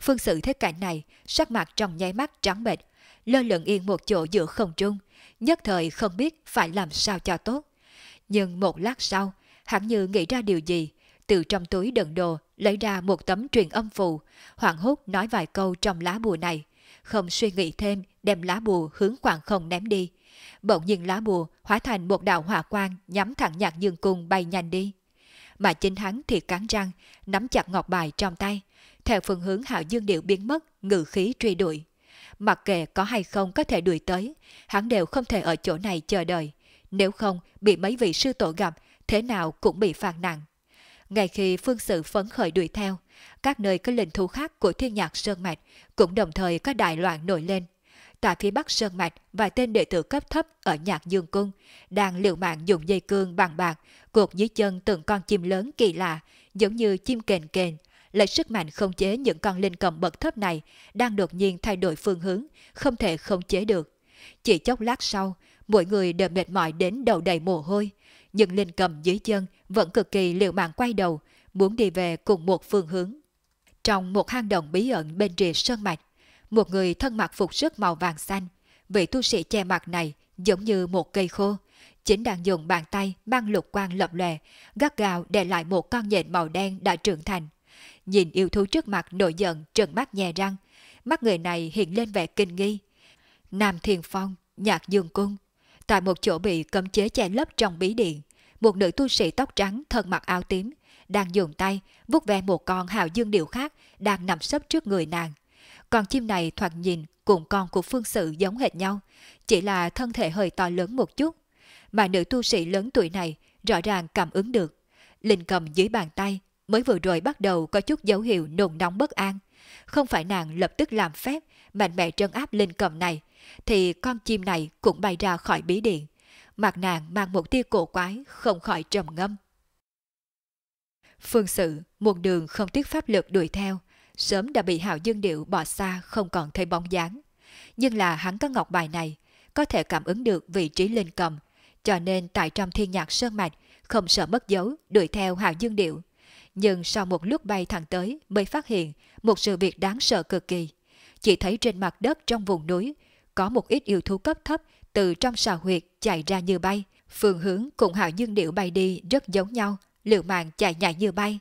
Phương sự thế cảnh này, sắc mặt trong nháy mắt trắng bệch, lơ lửng yên một chỗ giữa không trung, nhất thời không biết phải làm sao cho tốt. Nhưng một lát sau, hẳn như nghĩ ra điều gì, từ trong túi đựng đồ lấy ra một tấm truyền âm phù, hoảng hốt nói vài câu trong lá bùa này, không suy nghĩ thêm đem lá bùa hướng khoảng không ném đi. Bỗng nhiên lá bùa hóa thành một đạo hỏa quang nhắm thẳng nhạc dương cung bay nhanh đi. Mà chính hắn thì cắn răng, nắm chặt ngọc bài trong tay, theo phương hướng hạo dương điệu biến mất, ngự khí truy đuổi mặc kệ có hay không có thể đuổi tới, hắn đều không thể ở chỗ này chờ đợi. Nếu không, bị mấy vị sư tổ gặp, thế nào cũng bị phạt nặng. Ngay khi phương sự phấn khởi đuổi theo, các nơi có linh thú khác của thiên nhạc Sơn Mạch cũng đồng thời có đại loạn nổi lên. Tại phía bắc Sơn Mạch, vài tên đệ tử cấp thấp ở nhạc dương cung đang liều mạng dùng dây cương bằng bạc, cột dưới chân từng con chim lớn kỳ lạ, giống như chim kền kền, lấy sức mạnh không chế những con linh cầm bậc thấp này đang đột nhiên thay đổi phương hướng, không thể không chế được. Chỉ chốc lát sau, mỗi người đều mệt mỏi đến đầu đầy mồ hôi, nhưng linh cầm dưới chân vẫn cực kỳ liều mạng quay đầu, muốn đi về cùng một phương hướng. Trong một hang động bí ẩn bên rìa sơn mạch, một người thân mặc phục sức màu vàng xanh, vị tu sĩ che mặt này giống như một cây khô, chính đang dùng bàn tay mang lục quang lập lè gắt gào để lại một con nhện màu đen đã trưởng thành nhìn yêu thú trước mặt nổi giận trợn mắt nhè răng. Mắt người này hiện lên vẻ kinh nghi. Nam Thiền Phong, Nhạc Dương Cung. Tại một chỗ bị cấm chế che lấp trong bí điện, một nữ tu sĩ tóc trắng thân mặc áo tím, đang dùng tay vuốt ve một con hào dương điệu khác đang nằm sấp trước người nàng. Con chim này thoạt nhìn cùng con của phương sự giống hệt nhau, chỉ là thân thể hơi to lớn một chút. Mà nữ tu sĩ lớn tuổi này rõ ràng cảm ứng được. Linh cầm dưới bàn tay, mới vừa rồi bắt đầu có chút dấu hiệu nồn nóng bất an. Không phải nàng lập tức làm phép, mạnh mẽ trấn áp linh cầm này, thì con chim này cũng bay ra khỏi bí điện. Mặt nàng mang một tia cổ quái, không khỏi trầm ngâm. Phương sự, muôn đường không tiếc pháp lực đuổi theo, sớm đã bị Hào Dương Điệu bỏ xa không còn thấy bóng dáng. Nhưng là hắn có ngọc bài này, có thể cảm ứng được vị trí linh cầm, cho nên tại trong thiên nhạc sơn mạch không sợ mất dấu đuổi theo Hào Dương Điệu nhưng sau một lúc bay thẳng tới mới phát hiện một sự việc đáng sợ cực kỳ. Chỉ thấy trên mặt đất trong vùng núi có một ít yêu thú cấp thấp từ trong sào huyệt chạy ra như bay. Phương hướng cùng hạo dương điệu bay đi rất giống nhau, liều mạng chạy nhảy như bay.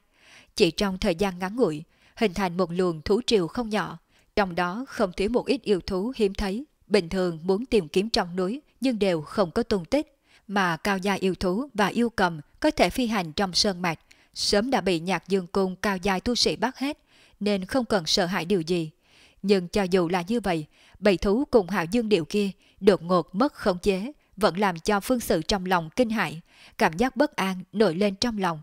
Chỉ trong thời gian ngắn ngủi, hình thành một luồng thú triều không nhỏ, trong đó không thiếu một ít yêu thú hiếm thấy, bình thường muốn tìm kiếm trong núi nhưng đều không có tung tích. Mà cao gia yêu thú và yêu cầm có thể phi hành trong sơn mạch sớm đã bị nhạc dương cung cao dài tu sĩ bắt hết, nên không cần sợ hãi điều gì. Nhưng cho dù là như vậy, bầy thú cùng hạo dương điệu kia đột ngột mất khống chế, vẫn làm cho phương sự trong lòng kinh hãi, cảm giác bất an nổi lên trong lòng.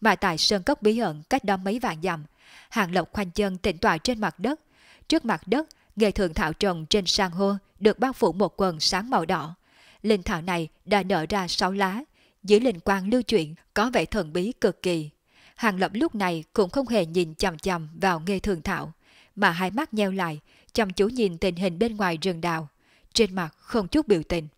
Mà tại sơn cốc bí ẩn cách đó mấy vạn dặm, hàng lộc khoanh chân tỉnh tọa trên mặt đất. Trước mặt đất, nghệ thượng thảo trồng trên san hô được bao phủ một quần sáng màu đỏ. Linh thảo này đã nở ra sáu lá, dưới linh quang lưu chuyển có vẻ thần bí cực kỳ. Hàng Lập lúc này cũng không hề nhìn chằm chằm vào nghe thường thảo, mà hai mắt nheo lại, chăm chú nhìn tình hình bên ngoài rừng đào, trên mặt không chút biểu tình.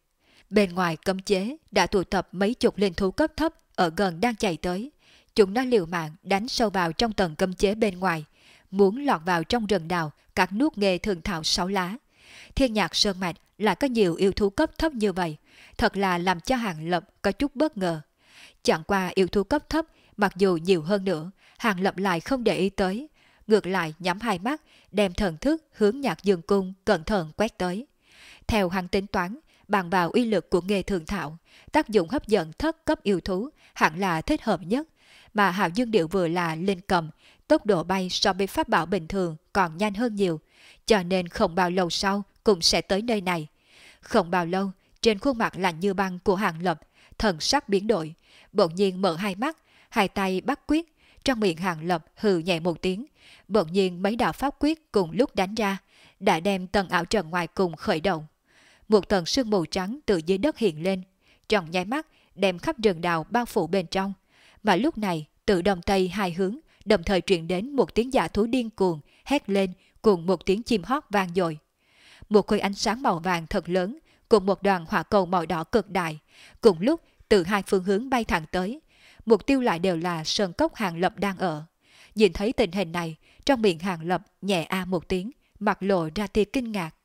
Bên ngoài cấm chế đã tụ tập mấy chục linh thú cấp thấp ở gần đang chạy tới. Chúng nó liều mạng đánh sâu vào trong tầng cấm chế bên ngoài, muốn lọt vào trong rừng đào các nuốt nghề thường thảo sáu lá. Thiên nhạc sơn mạch lại có nhiều yêu thú cấp thấp như vậy, thật là làm cho Hàng Lập có chút bất ngờ. Chẳng qua yêu thú cấp thấp, mặc dù nhiều hơn nữa, Hàng Lập lại không để ý tới. Ngược lại nhắm hai mắt, đem thần thức hướng nhạc dương cung cẩn thận quét tới. Theo hàng tính toán, bằng vào uy lực của nghề thường thạo, tác dụng hấp dẫn thất cấp yêu thú hẳn là thích hợp nhất. Mà Hạo Dương Điệu vừa là lên cầm, tốc độ bay so với pháp bảo bình thường còn nhanh hơn nhiều, cho nên không bao lâu sau cũng sẽ tới nơi này. Không bao lâu, trên khuôn mặt lạnh như băng của Hàng Lập, thần sắc biến đổi, bỗng nhiên mở hai mắt, hai tay bắt quyết, trong miệng Hàng Lập hừ nhẹ một tiếng. Bỗng nhiên mấy đạo pháp quyết cùng lúc đánh ra, đã đem tầng ảo trần ngoài cùng khởi động. Một tầng sương mù trắng từ dưới đất hiện lên, trong nháy mắt đem khắp rừng đào bao phủ bên trong. Mà lúc này, từ đông tây hai hướng, đồng thời truyền đến một tiếng giả thú điên cuồng, hét lên, cùng một tiếng chim hót vang dội. Một khối ánh sáng màu vàng thật lớn cùng một đoàn hỏa cầu màu đỏ cực đại, cùng lúc từ hai phương hướng bay thẳng tới. Mục tiêu lại đều là sơn cốc hàng lập đang ở. Nhìn thấy tình hình này, trong miệng hàng lập nhẹ a một tiếng, mặt lộ ra tia kinh ngạc.